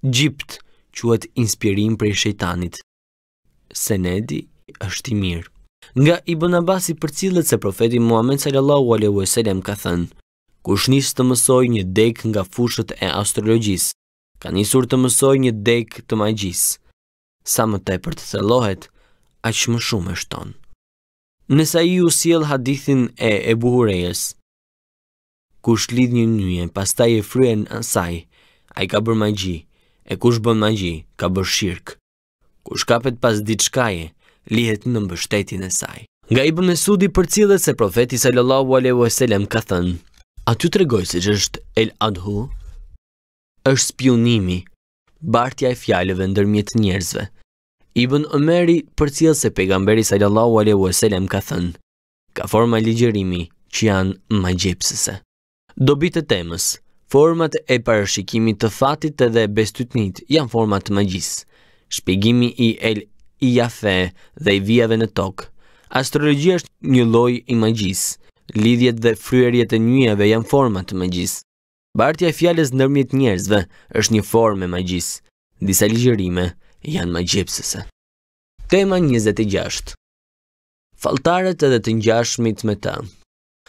gjipt, quet inspirim për i shejtanit. Senedi është i mirë. Nga Ibn Abbas i përcillet se profeti Muhammed sallallahu alaihi wasallam ka thënë: Kush nis të mësoj një dek nga fushët e astrologjisë, ka nisur të mësoj një dek të magjisë. Sa më tepër të thellohet, aq më shumë e shton. Nësa i u siel hadithin e e buhurejes, kush lidh një njënje, pas taj e fryen ansaj, a i ka bërë magji, e kush bën magji, ka bërë shirkë. Kush kapet pas ditë shkaje, lihet në mbështetin e saj. Nga i bëmë në sudi për cilët se profetis e lëllahu alehu e selem ka thënë, a ty të regojë se që është el adhu, është spionimi, bartja e fjallëve Ndërmjet njerëzve. I bënë ëmeri për cilët se pegamberi sallallahu alehu e selem ka thënë, ka forma ligjerimi që janë ma gjepsëse. Do temës, format e parashikimi të fatit edhe bestytnit janë format të gjisë. Shpegimi i el i jafe dhe i vijave në tokë. Astrologia është një loj i magjisë, lidhjet dhe fryerjet e njëjave janë format të magjisë. Bartja e fjales nërmjet njerëzve është një form e disa ligjërime janë magjepsëse. Tema 26 Faltaret edhe të njashmit me ta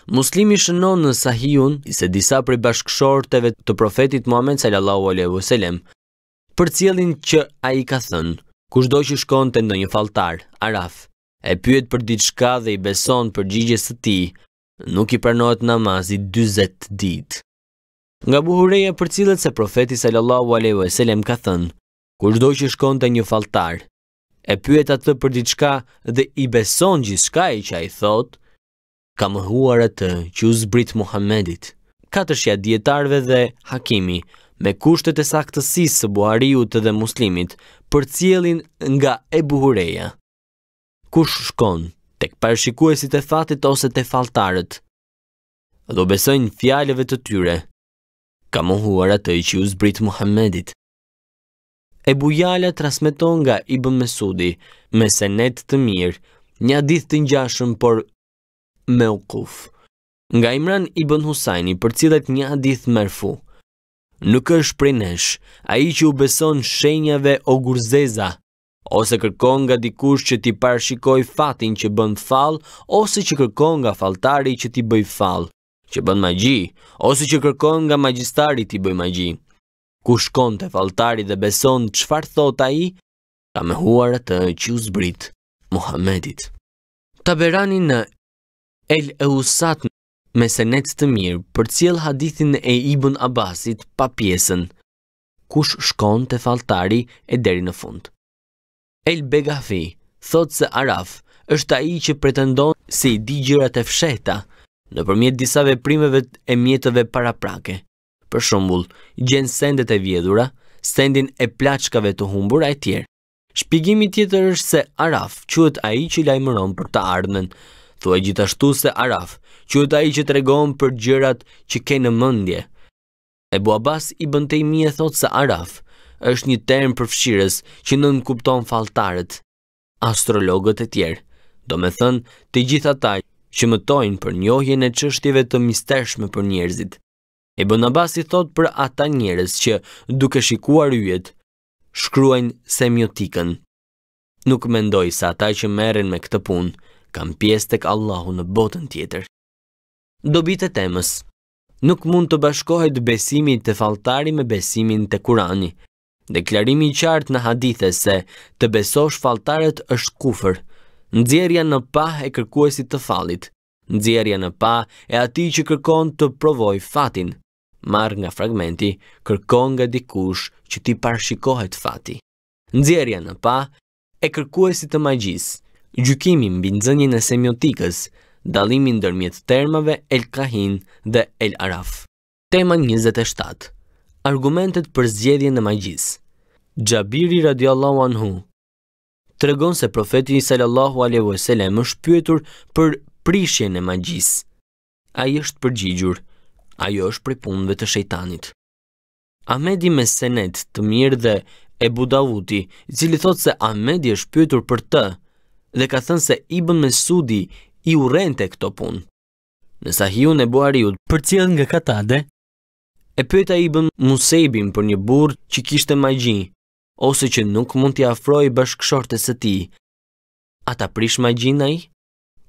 Muslimi shënon në sahijun se disa prej bashkëshorteve të profetit Muhammed sallallahu alaihi wasallam për cilin që ai ka thënë do që shkon të ndonjë faltar, araf, e pyet për ditë shka dhe i beson për gjigjes të ti, nuk i pranohet namazi 20 dit. Nga buhureja për cilët se profetis sallallahu aleyhu e selem ka thënë, do që shkon të një faltar, e pyet atë për ditë shka dhe i beson gjithë shka i që a i thot, ka më huar atë që u zbrit Muhammedit. Katërshja djetarve dhe hakimi, me kushtet e saktësisë së buhariut dhe muslimit, për cilin nga e buhureja. Kush shkon tek parashikuesit e fatit ose të faltarët, dhe besojnë fjallëve të tyre, ka mohuar atë i që u zbrit Muhammedit. E bujala trasmeton nga Ibn Mesudi me senet të mirë, një dith të njashëm por me u kuf. Nga Imran Ibn Husajni për cilet një adith mërfu. Nuk është prej nesh, a i që u beson shenjave o gurzeza, ose kërkon nga dikush që ti parshikoj fatin që bënd fal, ose që kërkon nga faltari që ti bëj fal, që bënd magji, ose që kërkon nga magjistari ti bëj magji. Ku shkon të faltari dhe beson të thot a i, ka me huar atë që u zbrit Muhammedit. Taberani në El Eusat me senet të mirë për cilë hadithin e Ibn Abbasit pa pjesën, kush shkon të faltari e deri në fund. El Begafi thot se Araf është a i që pretendon se i digjirat e fsheta në përmjet disa veprimeve e mjetëve para prake. Për shumbull, gjenë sendet e vjedhura, sendin e plaçkave të humbura e tjerë. Shpigimi tjetër është se Araf quët a i që lajmëron për të ardhmen, thua gjithashtu se Araf, që ta i që të regon për gjërat që ke në mëndje. E Buabas i bëntej mi e thot se Araf është një term përfshires që nën kupton faltaret, astrologët e tjerë, do me thënë të gjitha taj që më tojnë për njohjen e qështjeve të mistershme për njerëzit. E Abbas i thot për ata njerëz që duke shikuar yjet, shkruajnë semiotikën. Nuk mendoj sa ata që merren me këtë punë kam pjesë tek Allahu në botën tjetër. Dobit e temës Nuk mund të bashkohet besimi të faltari me besimin të kurani. Deklarimi i qartë në hadithës se të besosh faltaret është kufër. Nëzjerja në pa e kërkuesi të falit. Nëzjerja në pa e ati që kërkon të provoj fatin. Marë nga fragmenti, kërkon nga dikush që ti parshikohet fati. Nëzjerja në pa e kërkuesi të majgjisë gjykimin mbi nxënien e semiotikës, dallimin ndërmjet termave El Kahin dhe El Araf. Tema 27. Argumentet për zgjedhjen e magjisë. Xhabiri radiallahu anhu tregon se profeti sallallahu alaihi wasallam është pyetur për prishjen e magjisë. Ai është përgjigjur, ajo është prej punëve të shejtanit. Ahmedi me senet të mirë dhe Ebu Davuti, i cili thotë se Ahmedi është pyetur për të, dhe ka thënë se Ibn Mesudi i urente këto punë. Në sahiun e buariut për cilën nga katade, e pyta Ibn Musebin për një burë që kishte majgji, ose që nuk mund t'ja afroj bashkëshorte së ti. A ta prish majgji në i?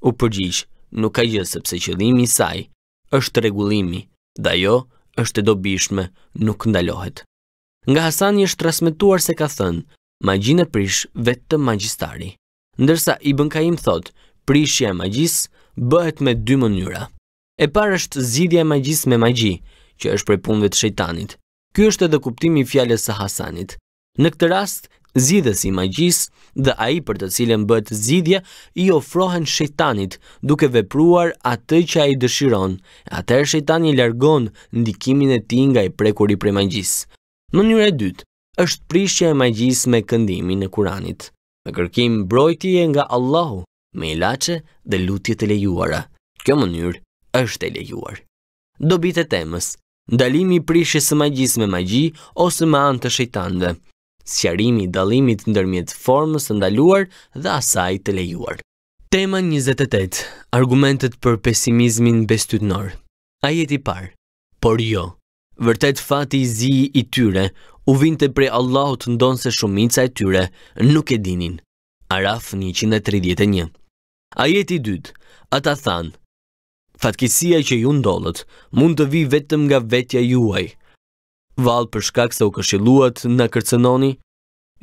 U përgjish, nuk ka gjithë sepse qëllimi saj është regullimi, dhe jo është e dobishme, nuk ndalohet. Nga Hasani është trasmetuar se ka thënë, ma gjinë e prish vetë të magjistari ndërsa i bënka im thot, prishja e magjis bëhet me dy mënyra. E parë është zidhja e magjis me magji, që është prej punve të shejtanit. Ky është edhe kuptimi i fjalës së Hasanit. Në këtë rast, zidhës i magjis dhe ai për të cilën bëhet zidhja i ofrohen shejtanit, duke vepruar atë që ai dëshiron. Atëherë shejtani largon ndikimin e tij nga i prekuri prej magjis. Mënyra e dytë është prishja e magjis me këndimin e Kuranit. Në kërkim mbrojtje nga Allahu, me ilaçe dhe lutje të lejuara. Kjo mënyrë është e lejuar. Dobit e temës, ndalimi i prishjes së magjisë me magji ose me anë të shejtanëve. Sqarimi i dallimit ndërmjet formës së ndaluar dhe asaj të lejuar. Tema 28. Argumentet për pesimizmin bestytnor. Ajeti i par, Por jo, vërtet fati i zi i tyre u vinte pre Allahut ndonë se shumica e tyre nuk e dinin. Araf 131 Ajeti 2 Ata thanë Fatkisia që ju ndollët mund të vi vetëm nga vetja juaj. Val për shkak se u këshiluat në kërcenoni,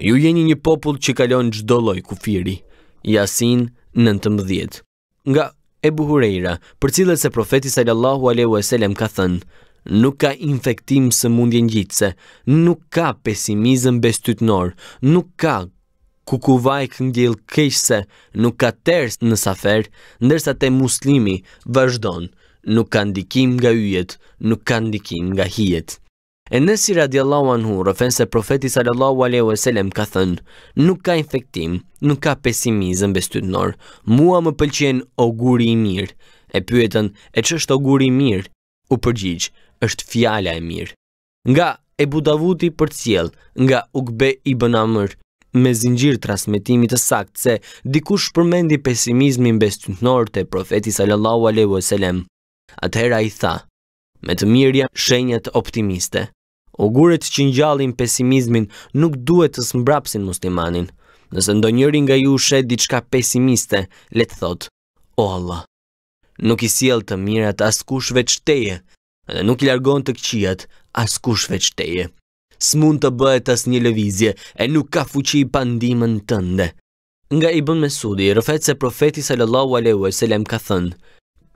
ju jeni një popull që kalon gjdo loj kufiri. Jasin 19 Nga Ebu Hureira, për cilët se profetis Allahu e Selem ka thënë, nuk ka infektim së mundje gjitëse, nuk ka pesimizm bestytënor, nuk ka kukuvaj gjilë kishse, nuk ka tërst në safer, ndërsa të muslimi vazhdon, nuk ka ndikim nga yjet, nuk ka ndikim nga hijet. E nësi radiallahu anhu, rëfen se profeti sallallahu aleyhu e selem ka thënë, nuk ka infektim, nuk ka pesimizm bestytënor, mua më pëlqen oguri i mirë, e pyetën e që është oguri i mirë, u përgjigjë, është fjala e mirë. Nga Ebu Davudi për cjell, nga Ukbe i Bënamër, me zingjirë transmitimit të sakt se dikush përmendi pesimizmin bestynor të profeti sallallahu Alehu e selem. Atëhera i tha, me të mirja shenjet optimiste. Oguret që njallin pesimizmin nuk duhet të sëmbrapsin muslimanin. Nëse ndo njëri nga ju shetë diçka pesimiste, letë thotë, o Allah, nuk i siel të mirat askush veç teje, dhe nuk i largon të këqijat as kush veç teje. S'mund të bëhet as një lëvizje, e nuk ka fuqi pa ndihmën tënde. Nga Ibn Mesudi, rëfet se profeti sallallahu e wasallam ka thënë: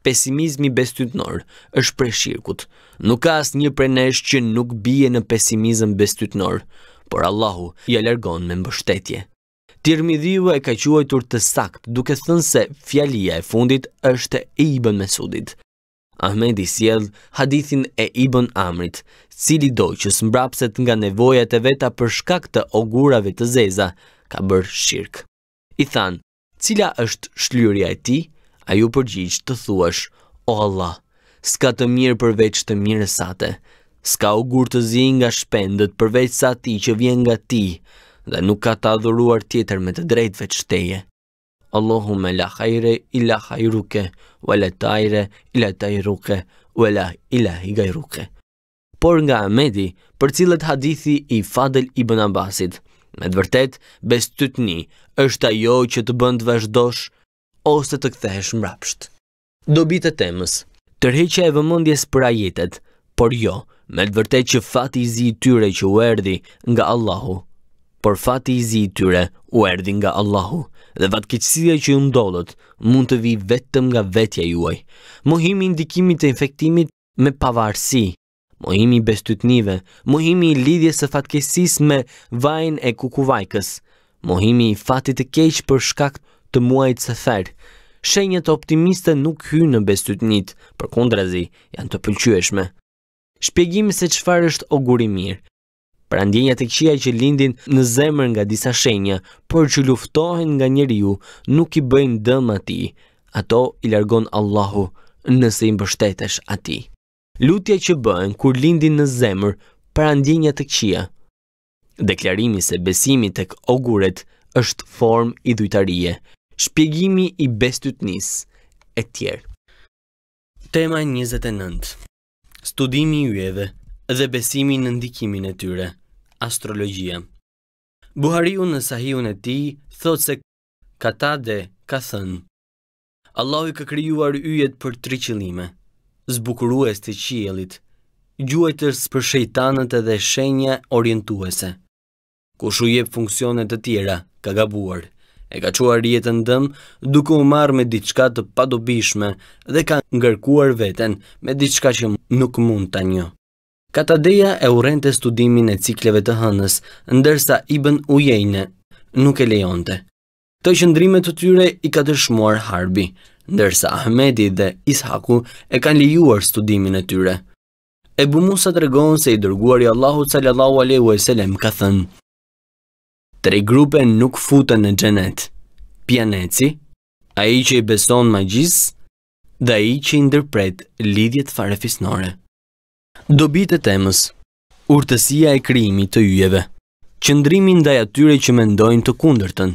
Pesimizmi bestytnor është pre shirkut. Nuk ka asnjë prej nesh që nuk bie në pesimizm bestytnor, por Allahu i ja largon me mbështetje. Tirmidhiu e ka quajtur të sakt duke thënë se fjalia e fundit është e Ibn Mesudit. Ahmedi i hadithin e Ibn Amrit, cili doj që mbrapset nga nevojat e veta për shkak të ogurave të zeza, ka bërë shirk. I than, cila është shlyria e ti, a ju përgjigj të thuash, o Allah, s'ka të mirë përveç të mirë sate, s'ka ogur të zi nga shpendët përveç sa ti që vjen nga ti, dhe nuk ka të adhuruar tjetër me të drejtve qëteje. teje. Allahume la khajre ila khajruke, wa la tajre illa tajruke, wa la gajruke. Por nga Amedi, për cilët hadithi i Fadl i Bënabasit, me dëvërtet, një, është ajo që të bëndë vazhdosh, ose të kthehesh mrapsht. bitë të temës, tërheqe e vëmëndjes për ajetet, por jo, me dëvërtet që fati i zi tyre që u erdi nga Allahu, por fati i zi tyre u erdi nga Allahu, dhe vatkeqësia që ju ndodhët mund të vi vetëm nga vetja juaj. Mohimi indikimit të infektimit me pavarësi, mohimi bestytnive, mohimi i lidhje së fatkesis me vajnë e kukuvajkës, mohimi i fatit të keqë për shkak të muajt së therë, shenjët optimiste nuk hynë në bestytnit, për kundrazi janë të pëlqyeshme. Shpjegimi se qëfar është ogurimir, pra ndjenjat e qia që lindin në zemër nga disa shenja, por që luftohen nga njeriu, nuk i bëjnë dëm ati, ato i largon Allahu nëse i mbështetesh ati. Lutja që bëhen kur lindin në zemër, pra ndjenjat të qia, deklarimi se besimi tek oguret është form i dhujtarie. shpjegimi i nisë e tjerë. Tema 29. Studimi i ujeve dhe besimin në ndikimin e tyre, astrologjia. Buhariu në sahihun e ti, thot se katade ka thënë, Allah i ka kryuar yjet për tri qëlime, zbukurues të qielit, gjuajtës për shejtanët edhe shenja orientuese. Kushu jep funksionet të tjera, ka gabuar, e ka quar jetën dëm duke u marrë me diçka të padobishme dhe ka ngërkuar veten me diçka që nuk mund të një. Katadeja e urente studimin e cikleve të hënës, ndërsa i bën ujejnë, nuk e lejonte. Të qëndrimet të tyre i ka të shmuar harbi, ndërsa Ahmedi dhe Ishaku e kanë lijuar studimin e tyre. Ebu Musa të regon se i dërguar i Allahu sallallahu aleyhu e selem ka thënë. Tre grupe nuk futën në gjenet, pjaneci, a i që i beson magjisë, dhe i që i ndërpret lidjet farefisnore. Dobit e temës Urtësia e kryimi të yjeve Qëndrimi ndaj atyre që mendojnë të kundërtën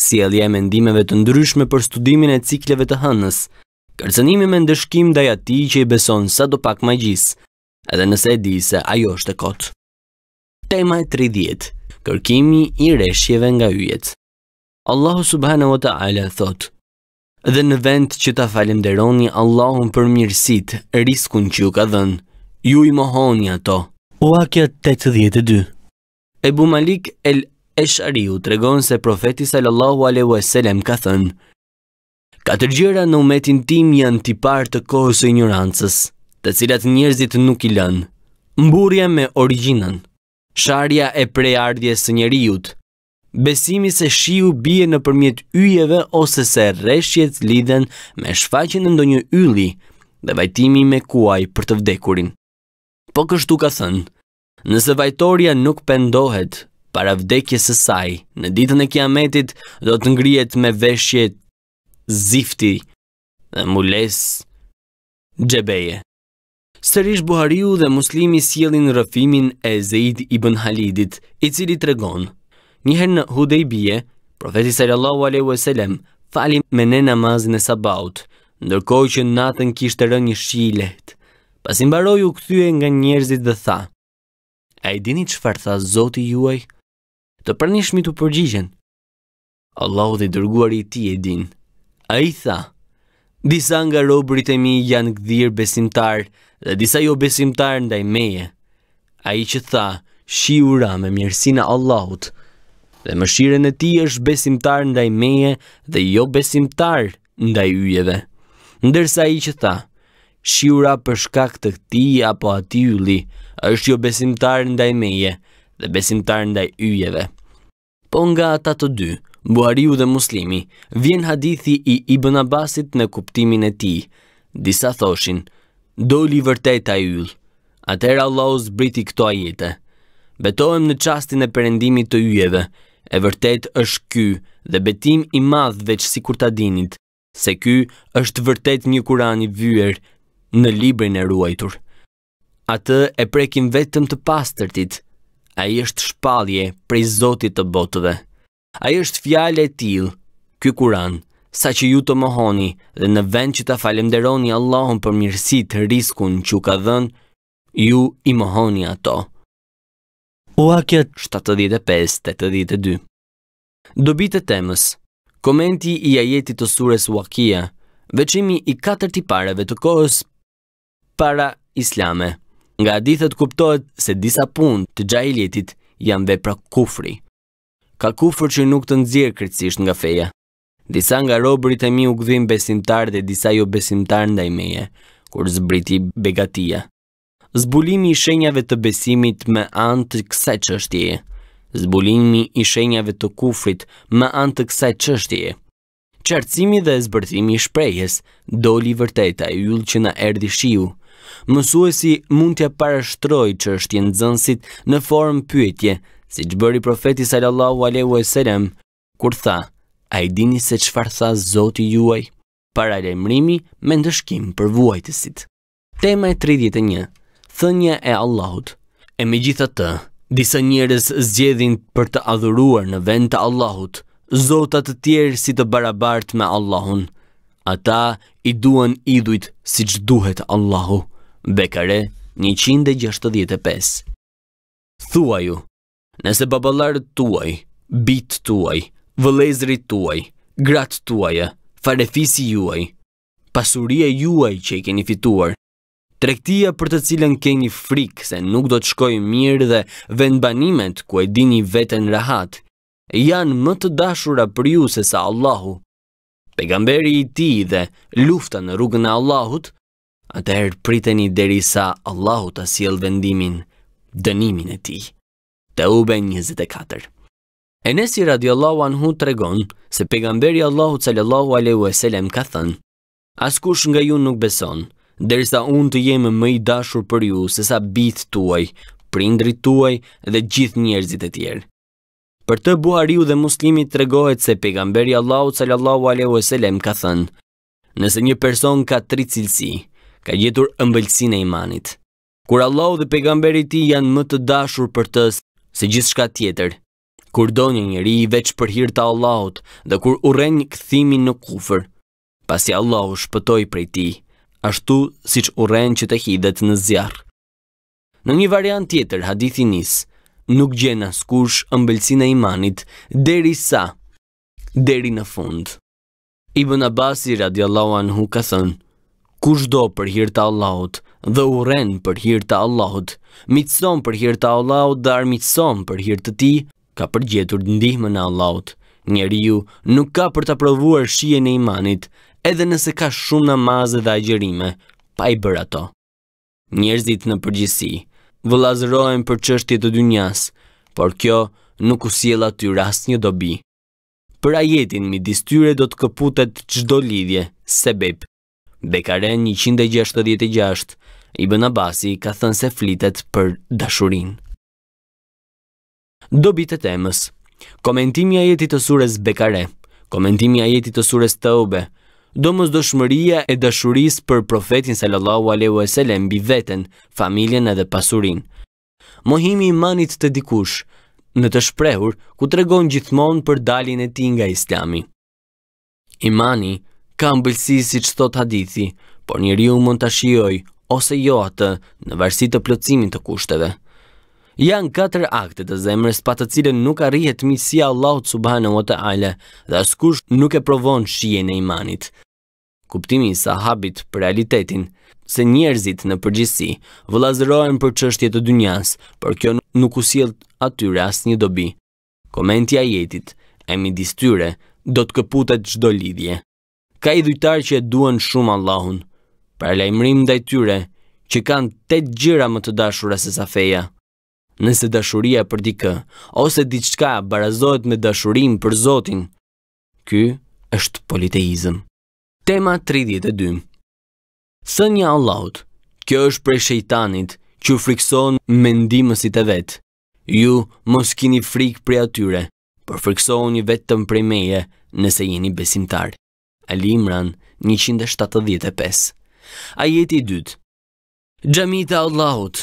Sjelja e mendimeve të ndryshme për studimin e cikleve të hënës Kërcenimi me ndëshkim ndaj ati që i beson sa do pak ma Edhe nëse e di se ajo është e kot Tema e 30 Kërkimi i reshjeve nga yjet Allahu subhanahu wa ta'ala thot Dhe në vend që ta falimderoni Allahun për mirësit, riskun që ju ka dhenë ju i mohoni ato. Uakja 82 Ebu Malik el Eshariu u tregon se profeti sallallahu Aleu e selem ka thënë, Katër gjëra në umetin tim janë t'i partë të kohës e njërancës, të cilat njërzit nuk i lënë, mburja me originën, sharja e prejardje së njëriut, besimi se shiu bje në përmjet ujeve ose se reshjet lidhen me shfaqin në ndonjë ylli dhe vajtimi me kuaj për të vdekurin po kështu ka thënë, nëse vajtoria nuk pendohet para vdekje së saj, në ditën e kiametit do të ngrijet me veshje zifti dhe mules gjebeje. Sërish Buhariu dhe muslimi s'jelin rëfimin e Zeid i bën Halidit, i cili të regon, njëherë në hudej bje, profeti sallallahu aleyhu e selem, falim me ne namazin e sabaut, ndërkoj që natën kishtë të rëngjë shqilet. Pas imbaroj u këthyje nga njerëzit dhe tha, a i dini farë tha zoti juaj? Të prani shmi të përgjigjen. Allahu dhe dërguar i ti e din. A i tha, disa nga robrit e mi janë gdhirë besimtar dhe disa jo besimtar ndaj meje. A i që tha, shi ura me mjërsina Allahut dhe më shiren e ti është besimtar ndaj meje dhe jo besimtar ndaj ujeve. Ndërsa i që tha, shiura për shkak të këti apo ati yli, është jo besimtar ndaj meje dhe besimtar ndaj yjeve. Po nga ata të dy, Buariu dhe muslimi, vjen hadithi i Ibn Abbasit në kuptimin e ti, disa thoshin, doli vërtet a yll, atër Allahu zbriti këto ajete. Betohem në qastin e përendimit të yjeve, e vërtet është ky dhe betim i madh veç si ta dinit, se ky është vërtet një kurani vyër në librin e ruajtur. Atë e prekin vetëm të pastërtit, a i është shpalje prej zotit të botëve. A i është fjale e tilë, ky kuran, sa që ju të mohoni dhe në vend që të falemderoni Allahun për mirësit riskun që ka dhënë, ju i mohoni ato. Uakjet 75-82 Dobit e temës, komenti i ajetit të surës Uakia, veqimi i i pareve të kohës para islame. Nga adithet kuptohet se disa pun të gjahiljetit janë vepra kufri. Ka kufrë që nuk të nëzirë kërëtsisht nga feja. Disa nga robërit e mi u gdhim besimtar dhe disa jo besimtar nda i meje, kur zbriti begatia. Zbulimi i shenjave të besimit me antë kësaj qështje. Zbulimi i shenjave të kufrit me antë kësaj qështje. Qartësimi dhe zbërtimi i shprejes, doli vërteta e ullë që na erdi shiu, Mësuesi mund t'ja parashtroj që është jenë zënsit në formë pyetje, si që bëri profeti sallallahu alaihi e selem, kur tha, a i dini se çfarë tha zoti juaj, para lejmrimi me ndëshkim për vuajtësit. Tema e 31, Thënia e Allahut. E me gjitha të, disa njerëz zgjedhin për të adhuruar në vend të Allahut, zotat të tjerë si të barabart me Allahun. Ata i duan idhujt si që duhet Allahu Bekare 165 Thuaju, nëse babalarë tuaj, bitë tuaj, vëlezri tuaj, gratë tuaja, farefisi juaj, pasuria juaj që i keni fituar, trektia për të cilën keni frikë se nuk do të shkoj mirë dhe vendbanimet ku e dini vetën rahat, janë më të dashura për ju se sa Allahu. Pegamberi i ti dhe lufta në rrugën e Allahut Atëherë priteni deri sa Allahu të asil vendimin, dënimin e ti. Të ube 24 Enesi radiallahu anhu të regon se pegamberi Allahu cëllallahu alehu e selem ka thënë, Askush nga ju nuk beson, dërsa unë të jemë më i dashur për ju se sa bitë tuaj, prindrit tuaj dhe gjithë njerëzit e tjerë. Për të buhariu dhe muslimit të regohet se pegamberi Allahu cëllallahu alehu e selem ka thënë, nëse një person ka tri cilësi, ka gjetur ëmbëlsinë e imanit. Kur Allahu dhe pejgamberi i tij janë më të dashur për të se gjithçka tjetër. Kur do një njeri i veç për hirta Allahut dhe kur urren një kthimin në kufër, pasi Allahu shpëtoi prej tij, ashtu siç urren që të hidhet në zjarr. Në një variant tjetër, hadithi nis, nuk gjen askush ëmbëlsinë e imanit derisa deri në fund. Ibn Abbas radiallahu anhu ka thënë, Kushdo për hir të Allahut dhe urren për hir të Allahut, miqson për hir të Allahut, dar miqson për hir të ti, ka përgjetur ndihmën e Allahut. Njeriu nuk ka për ta provuar shijen e imanit, edhe nëse ka shumë namaze dhe agjërime, pa i bërë ato. Njerëzit në përgjithësi vëllazërohen për qështje të dynjas, por kjo nuk aty rast një dobi. Për ajetin midis tyre do të këputet çdo lidhje, sebab Bekaren 166, Ibn Abasi ka thënë se flitet për dashurin. Dobit e temës Komentimi a jetit të sures Bekare, komentimi a jetit të sures Taube, do mos do shmëria e dashuris për profetin sallallahu Alehu e selem bi veten, familjen edhe pasurin. Mohimi i manit të dikush, në të shprehur, ku të regon gjithmon për dalin e ti nga islami. Imani, ka mbëlsi si që thot hadithi, por njëri u mund të shioj, ose jo atë, në varsit të plëcimin të kushteve. Janë katër akte të zemrës pa të cilën nuk arrihet misia Allahut subhanahu wa taala dhe askush nuk e provon shijen e imanit. Kuptimi i sahabit për realitetin se njerëzit në përgjithësi vëllazërohen për çështje të dynjas, por kjo nuk u sjell atyre asnjë dobi. Komenti i ajetit e midis tyre do të këputet çdo lidhje ka i dhujtarë që e duen shumë Allahun, për lajmërim dhe tyre, që kanë të gjira më të dashura se sa feja. Nëse dashuria për dikë, ose diçka barazohet me dashurim për Zotin, ky është politeizm. Tema 32 Thënja Allahut, kjo është prej shejtanit që frikson mendimësit e vetë. Ju mos kini frikë prej atyre, për friksoni vetëm prej meje nëse jeni besimtarë. Alimran 175. Ajeti 2. Gjamit e Allahut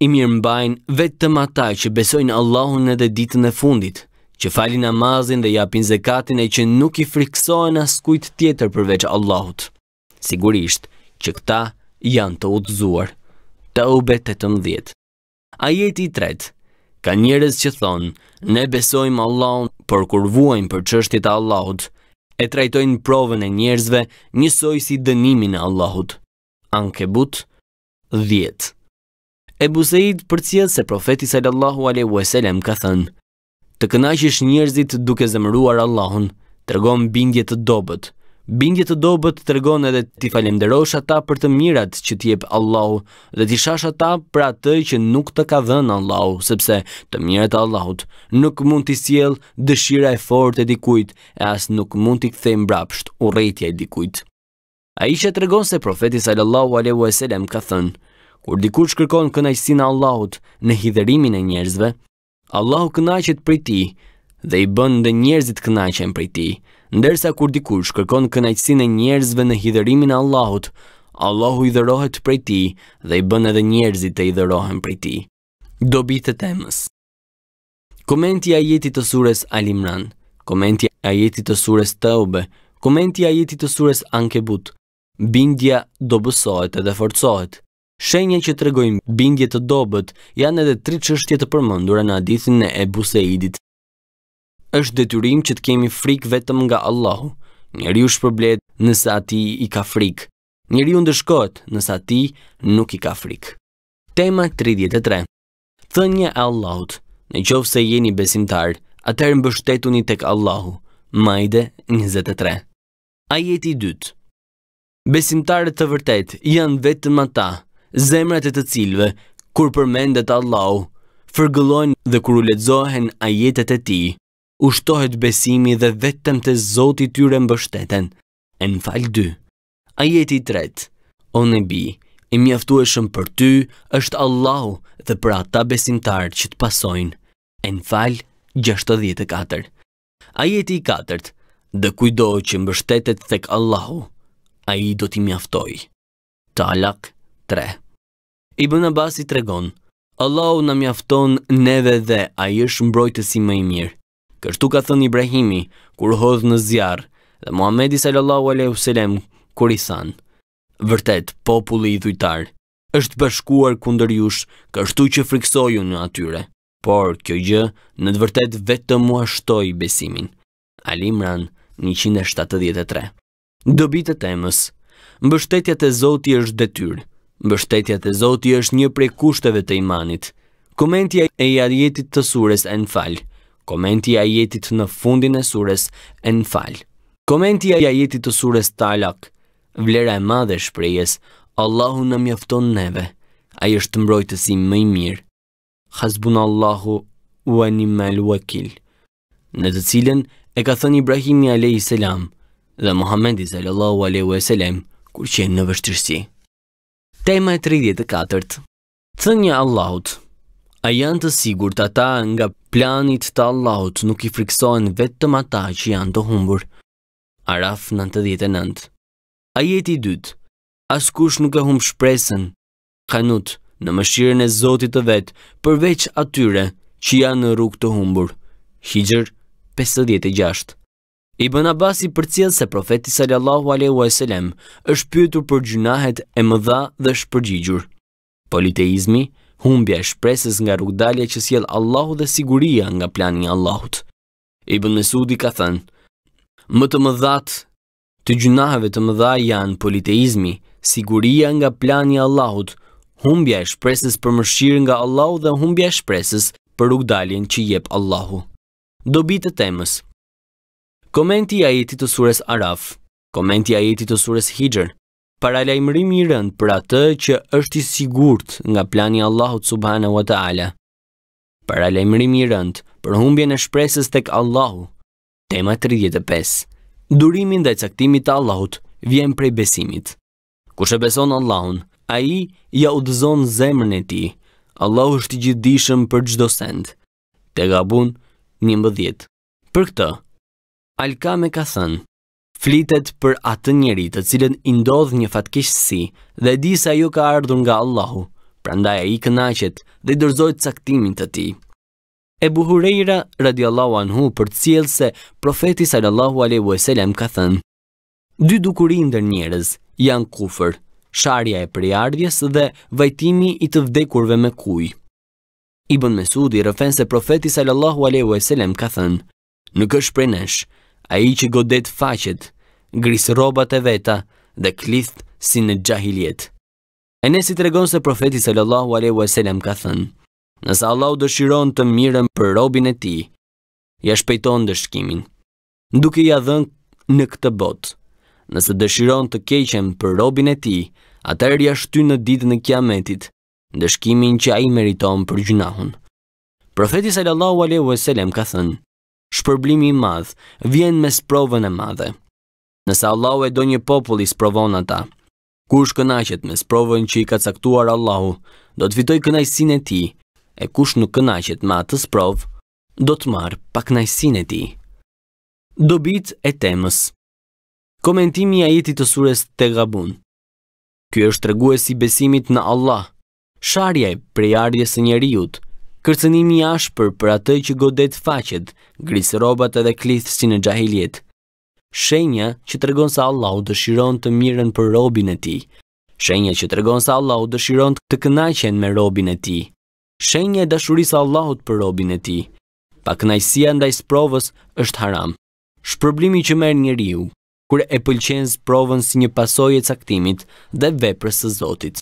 I mirë mbajnë vetëm ata që besojnë Allahun edhe ditën e fundit, që falin namazin dhe japin zekatin e që nuk i friksojnë as kujt tjetër përveç Allahut. Sigurisht që këta janë të utëzuar. Të ubet të të mdhjet. Ajeti 3. Ka njerëz që thonë, ne besojmë Allahun, por kur vuajmë për qështit Allahut, e trajtojnë provën e njerëzve njësoj si dënimin e Allahut. Ankebut, 10 E busejit për cjetë se profetis e lëllahu ale ka thënë. Të kënaqish njerëzit duke zemruar Allahun, tërgom bindjet të dobet. Bindje të dobët të rëgon edhe t'i falemderosh ata për të mirat që t'jep Allahu dhe t'i shash ata për atë që nuk të ka dhenë Allahu, sepse të mirat Allahut nuk mund t'i siel dëshira e fort e dikujt e as nuk mund t'i kthejmë mbrapsht u rejtja e dikujt. A i që të rëgon se profetis Allahu Alehu e Selem ka thënë, kur dikur shkërkon kënajsin Allahut në hidherimin e njerëzve, Allahu kënajqet për ti dhe i bën dhe njerëzit kënaqen prej ti, ndërsa kur dikush kërkon kënaqësinë e njerëzve në e Allahut, Allahu i dhërohet prej ti dhe i bën edhe njerëzit të i dhërohen prej ti. Dobi të temës Komenti a të sures Alimran, komenti a të sures Teube, komenti a të sures Ankebut, bindja dobësohet edhe forcohet. Shenje që të regojnë bindje të dobët janë edhe tri qështje të përmëndura në adithin e Ebu Seidit është detyrim që të kemi frik vetëm nga Allahu. Njeri u shpërblet nësa ati i ka frik. Njeri u ndëshkot nësa ati nuk i ka frik. Tema 33 Thënje e Allahut Në qovë se jeni besimtar, atër në bështetunit tek Allahu. Majde 23 Ajeti 2 Besimtarët të vërtet janë vetëm ma ta, zemrat e të cilve, kur përmendet Allahu, fërgëlojnë dhe kur u letzohen ajetet e ti ushtohet besimi dhe vetëm të zoti tyre mbështeten. Në falë 2. Ajeti 3. O nebi, i mjaftueshëm për ty është Allahu dhe për ata besimtarë që të pasojnë. Në falë 64. Ajeti 4. Dhe kujdo që mbështetet thek Allahu, a i do t'i mjaftoj. Talak 3. Ibn Abbas i tregon, Allahu në mjafton neve dhe a i është mbrojtësi më i mirë. Kështu ka thënë Ibrahimi, kur hodhë në zjarë, dhe Muhamedi sallallahu aleyhu selem, kur i thanë. Vërtet, populli i dhujtarë, është bashkuar kundër jush, kështu që friksoju në atyre. Por, kjo gjë, në të vërtet vetë mu ashtoj besimin. Alimran, 173 Dobit e temës Mbështetja e Zoti është detyr Mbështetja e Zoti është një prej kushteve të imanit Komentja e jarjetit të sures e në falj Komenti a jetit në fundin e sures e në falë. Komenti a jetit të sures talak, vlera e madhe shprejes, Allahu në mjafton neve, a jështë mbrojtësi më i mirë. Hasbun Allahu u animal u akil. Në të cilën e ka thënë Ibrahimi a.s. dhe Muhammedi sallallahu a.s. kur qenë në vështërsi. Tema e 34. Thënja Allahut. Thënja Allahut. A janë të sigur të ata nga planit të Allahut nuk i friksojnë vetë të mata që janë të humbur? Araf 99 Ajeti 2 As kush nuk e humbë shpresën, Kanut në mëshirën e Zotit të vetë përveç atyre që janë në rrug të humbur. Higjër 56 Ibn Abasi për përcjell se profeti sallallahu alaihi wasallam është pyetur për gjunahet e mëdha dhe shpërgjigjur. Politeizmi humbja e shpresës nga rrugdalja që sjell Allahu dhe siguria nga plani i Allahut. Ibn Mesudi ka thënë: Më të mëdhat të gjunaheve të mëdha janë politeizmi, siguria nga plani i Allahut, humbja e shpresës për mëshirën nga Allahu dhe humbja e shpresës për rrugdaljen që jep Allahu. Dobi të temës. Komenti i ajetit të surës Araf, komenti i ajetit të surës Hijr paralajmërim i rënd për atë që është i sigurt nga plani Allahut subhanahu wa taala. Paralajmërim i rënd për humbjen e shpresës tek Allahu. Tema 35. Durimi ndaj caktimit të Allahut vjen prej besimit. Kush e beson Allahun, ai ja udhëzon zemrën e tij. Allahu është i gjithdijshëm për çdo send. Te gabun 11. Për këtë Alkame ka thënë, flitet për atë njeri të cilën indodh një fatkeqësi dhe di sa ju ka ardhur nga Allahu, prandaj ai kënaqet dhe i caktimin të tij. E buhurejra Allahu anhu për cilë se profeti sallallahu aleyhu e selem ka thënë, dy dukurin dër njërez janë kufër, sharja e priardjes dhe vajtimi i të vdekurve me kuj. Ibn Mesudi rëfen se profeti sallallahu aleyhu e selem ka thënë, nuk është prej a i që godet faqet, grisë robat e veta dhe klith si në gjahiljet. E nësi të regon se profeti sallallahu aleyhu a selam ka thënë, nësa Allah u dëshiron të mirën për robin e ti, ja shpejton dëshkimin, duke ja dhënë në këtë botë. Nëse dëshiron të keqen për robin e ti, atër ja shty në ditë në kiametit, dëshkimin që a i meriton për gjunahun. Profetis sallallahu aleyhu a selam ka thënë, shpërblimi i madh vjen me sprovën e madhe. Nëse Allahu e do një popull i sprovon ata, kush kënaqet me sprovën që i ka caktuar Allahu, do të fitoj kënaqësinë e tij, e kush nuk kënaqet me atë sprov, do të marr pak kënaqësinë e tij. Dobit e temës. Komentimi i ajetit të surës Tegabun. Ky është treguesi i besimit në Allah. Sharja e prejardjes së njerëzit Kërcenimi ashpër për atë që godet faqet, grisë robat edhe klithë si në gjahiljet. Shenja që të regon sa Allah u dëshiron të miren për robin e ti. Shenja që të regon sa Allah u dëshiron të kënaqen me robin e ti. Shenja e dashurisë Allahut për robin e ti. Pa kënajsia ndaj provës është haram. Shpërblimi që merë një riu, kur e pëlqen provën si një pasoj e caktimit dhe veprës së zotit.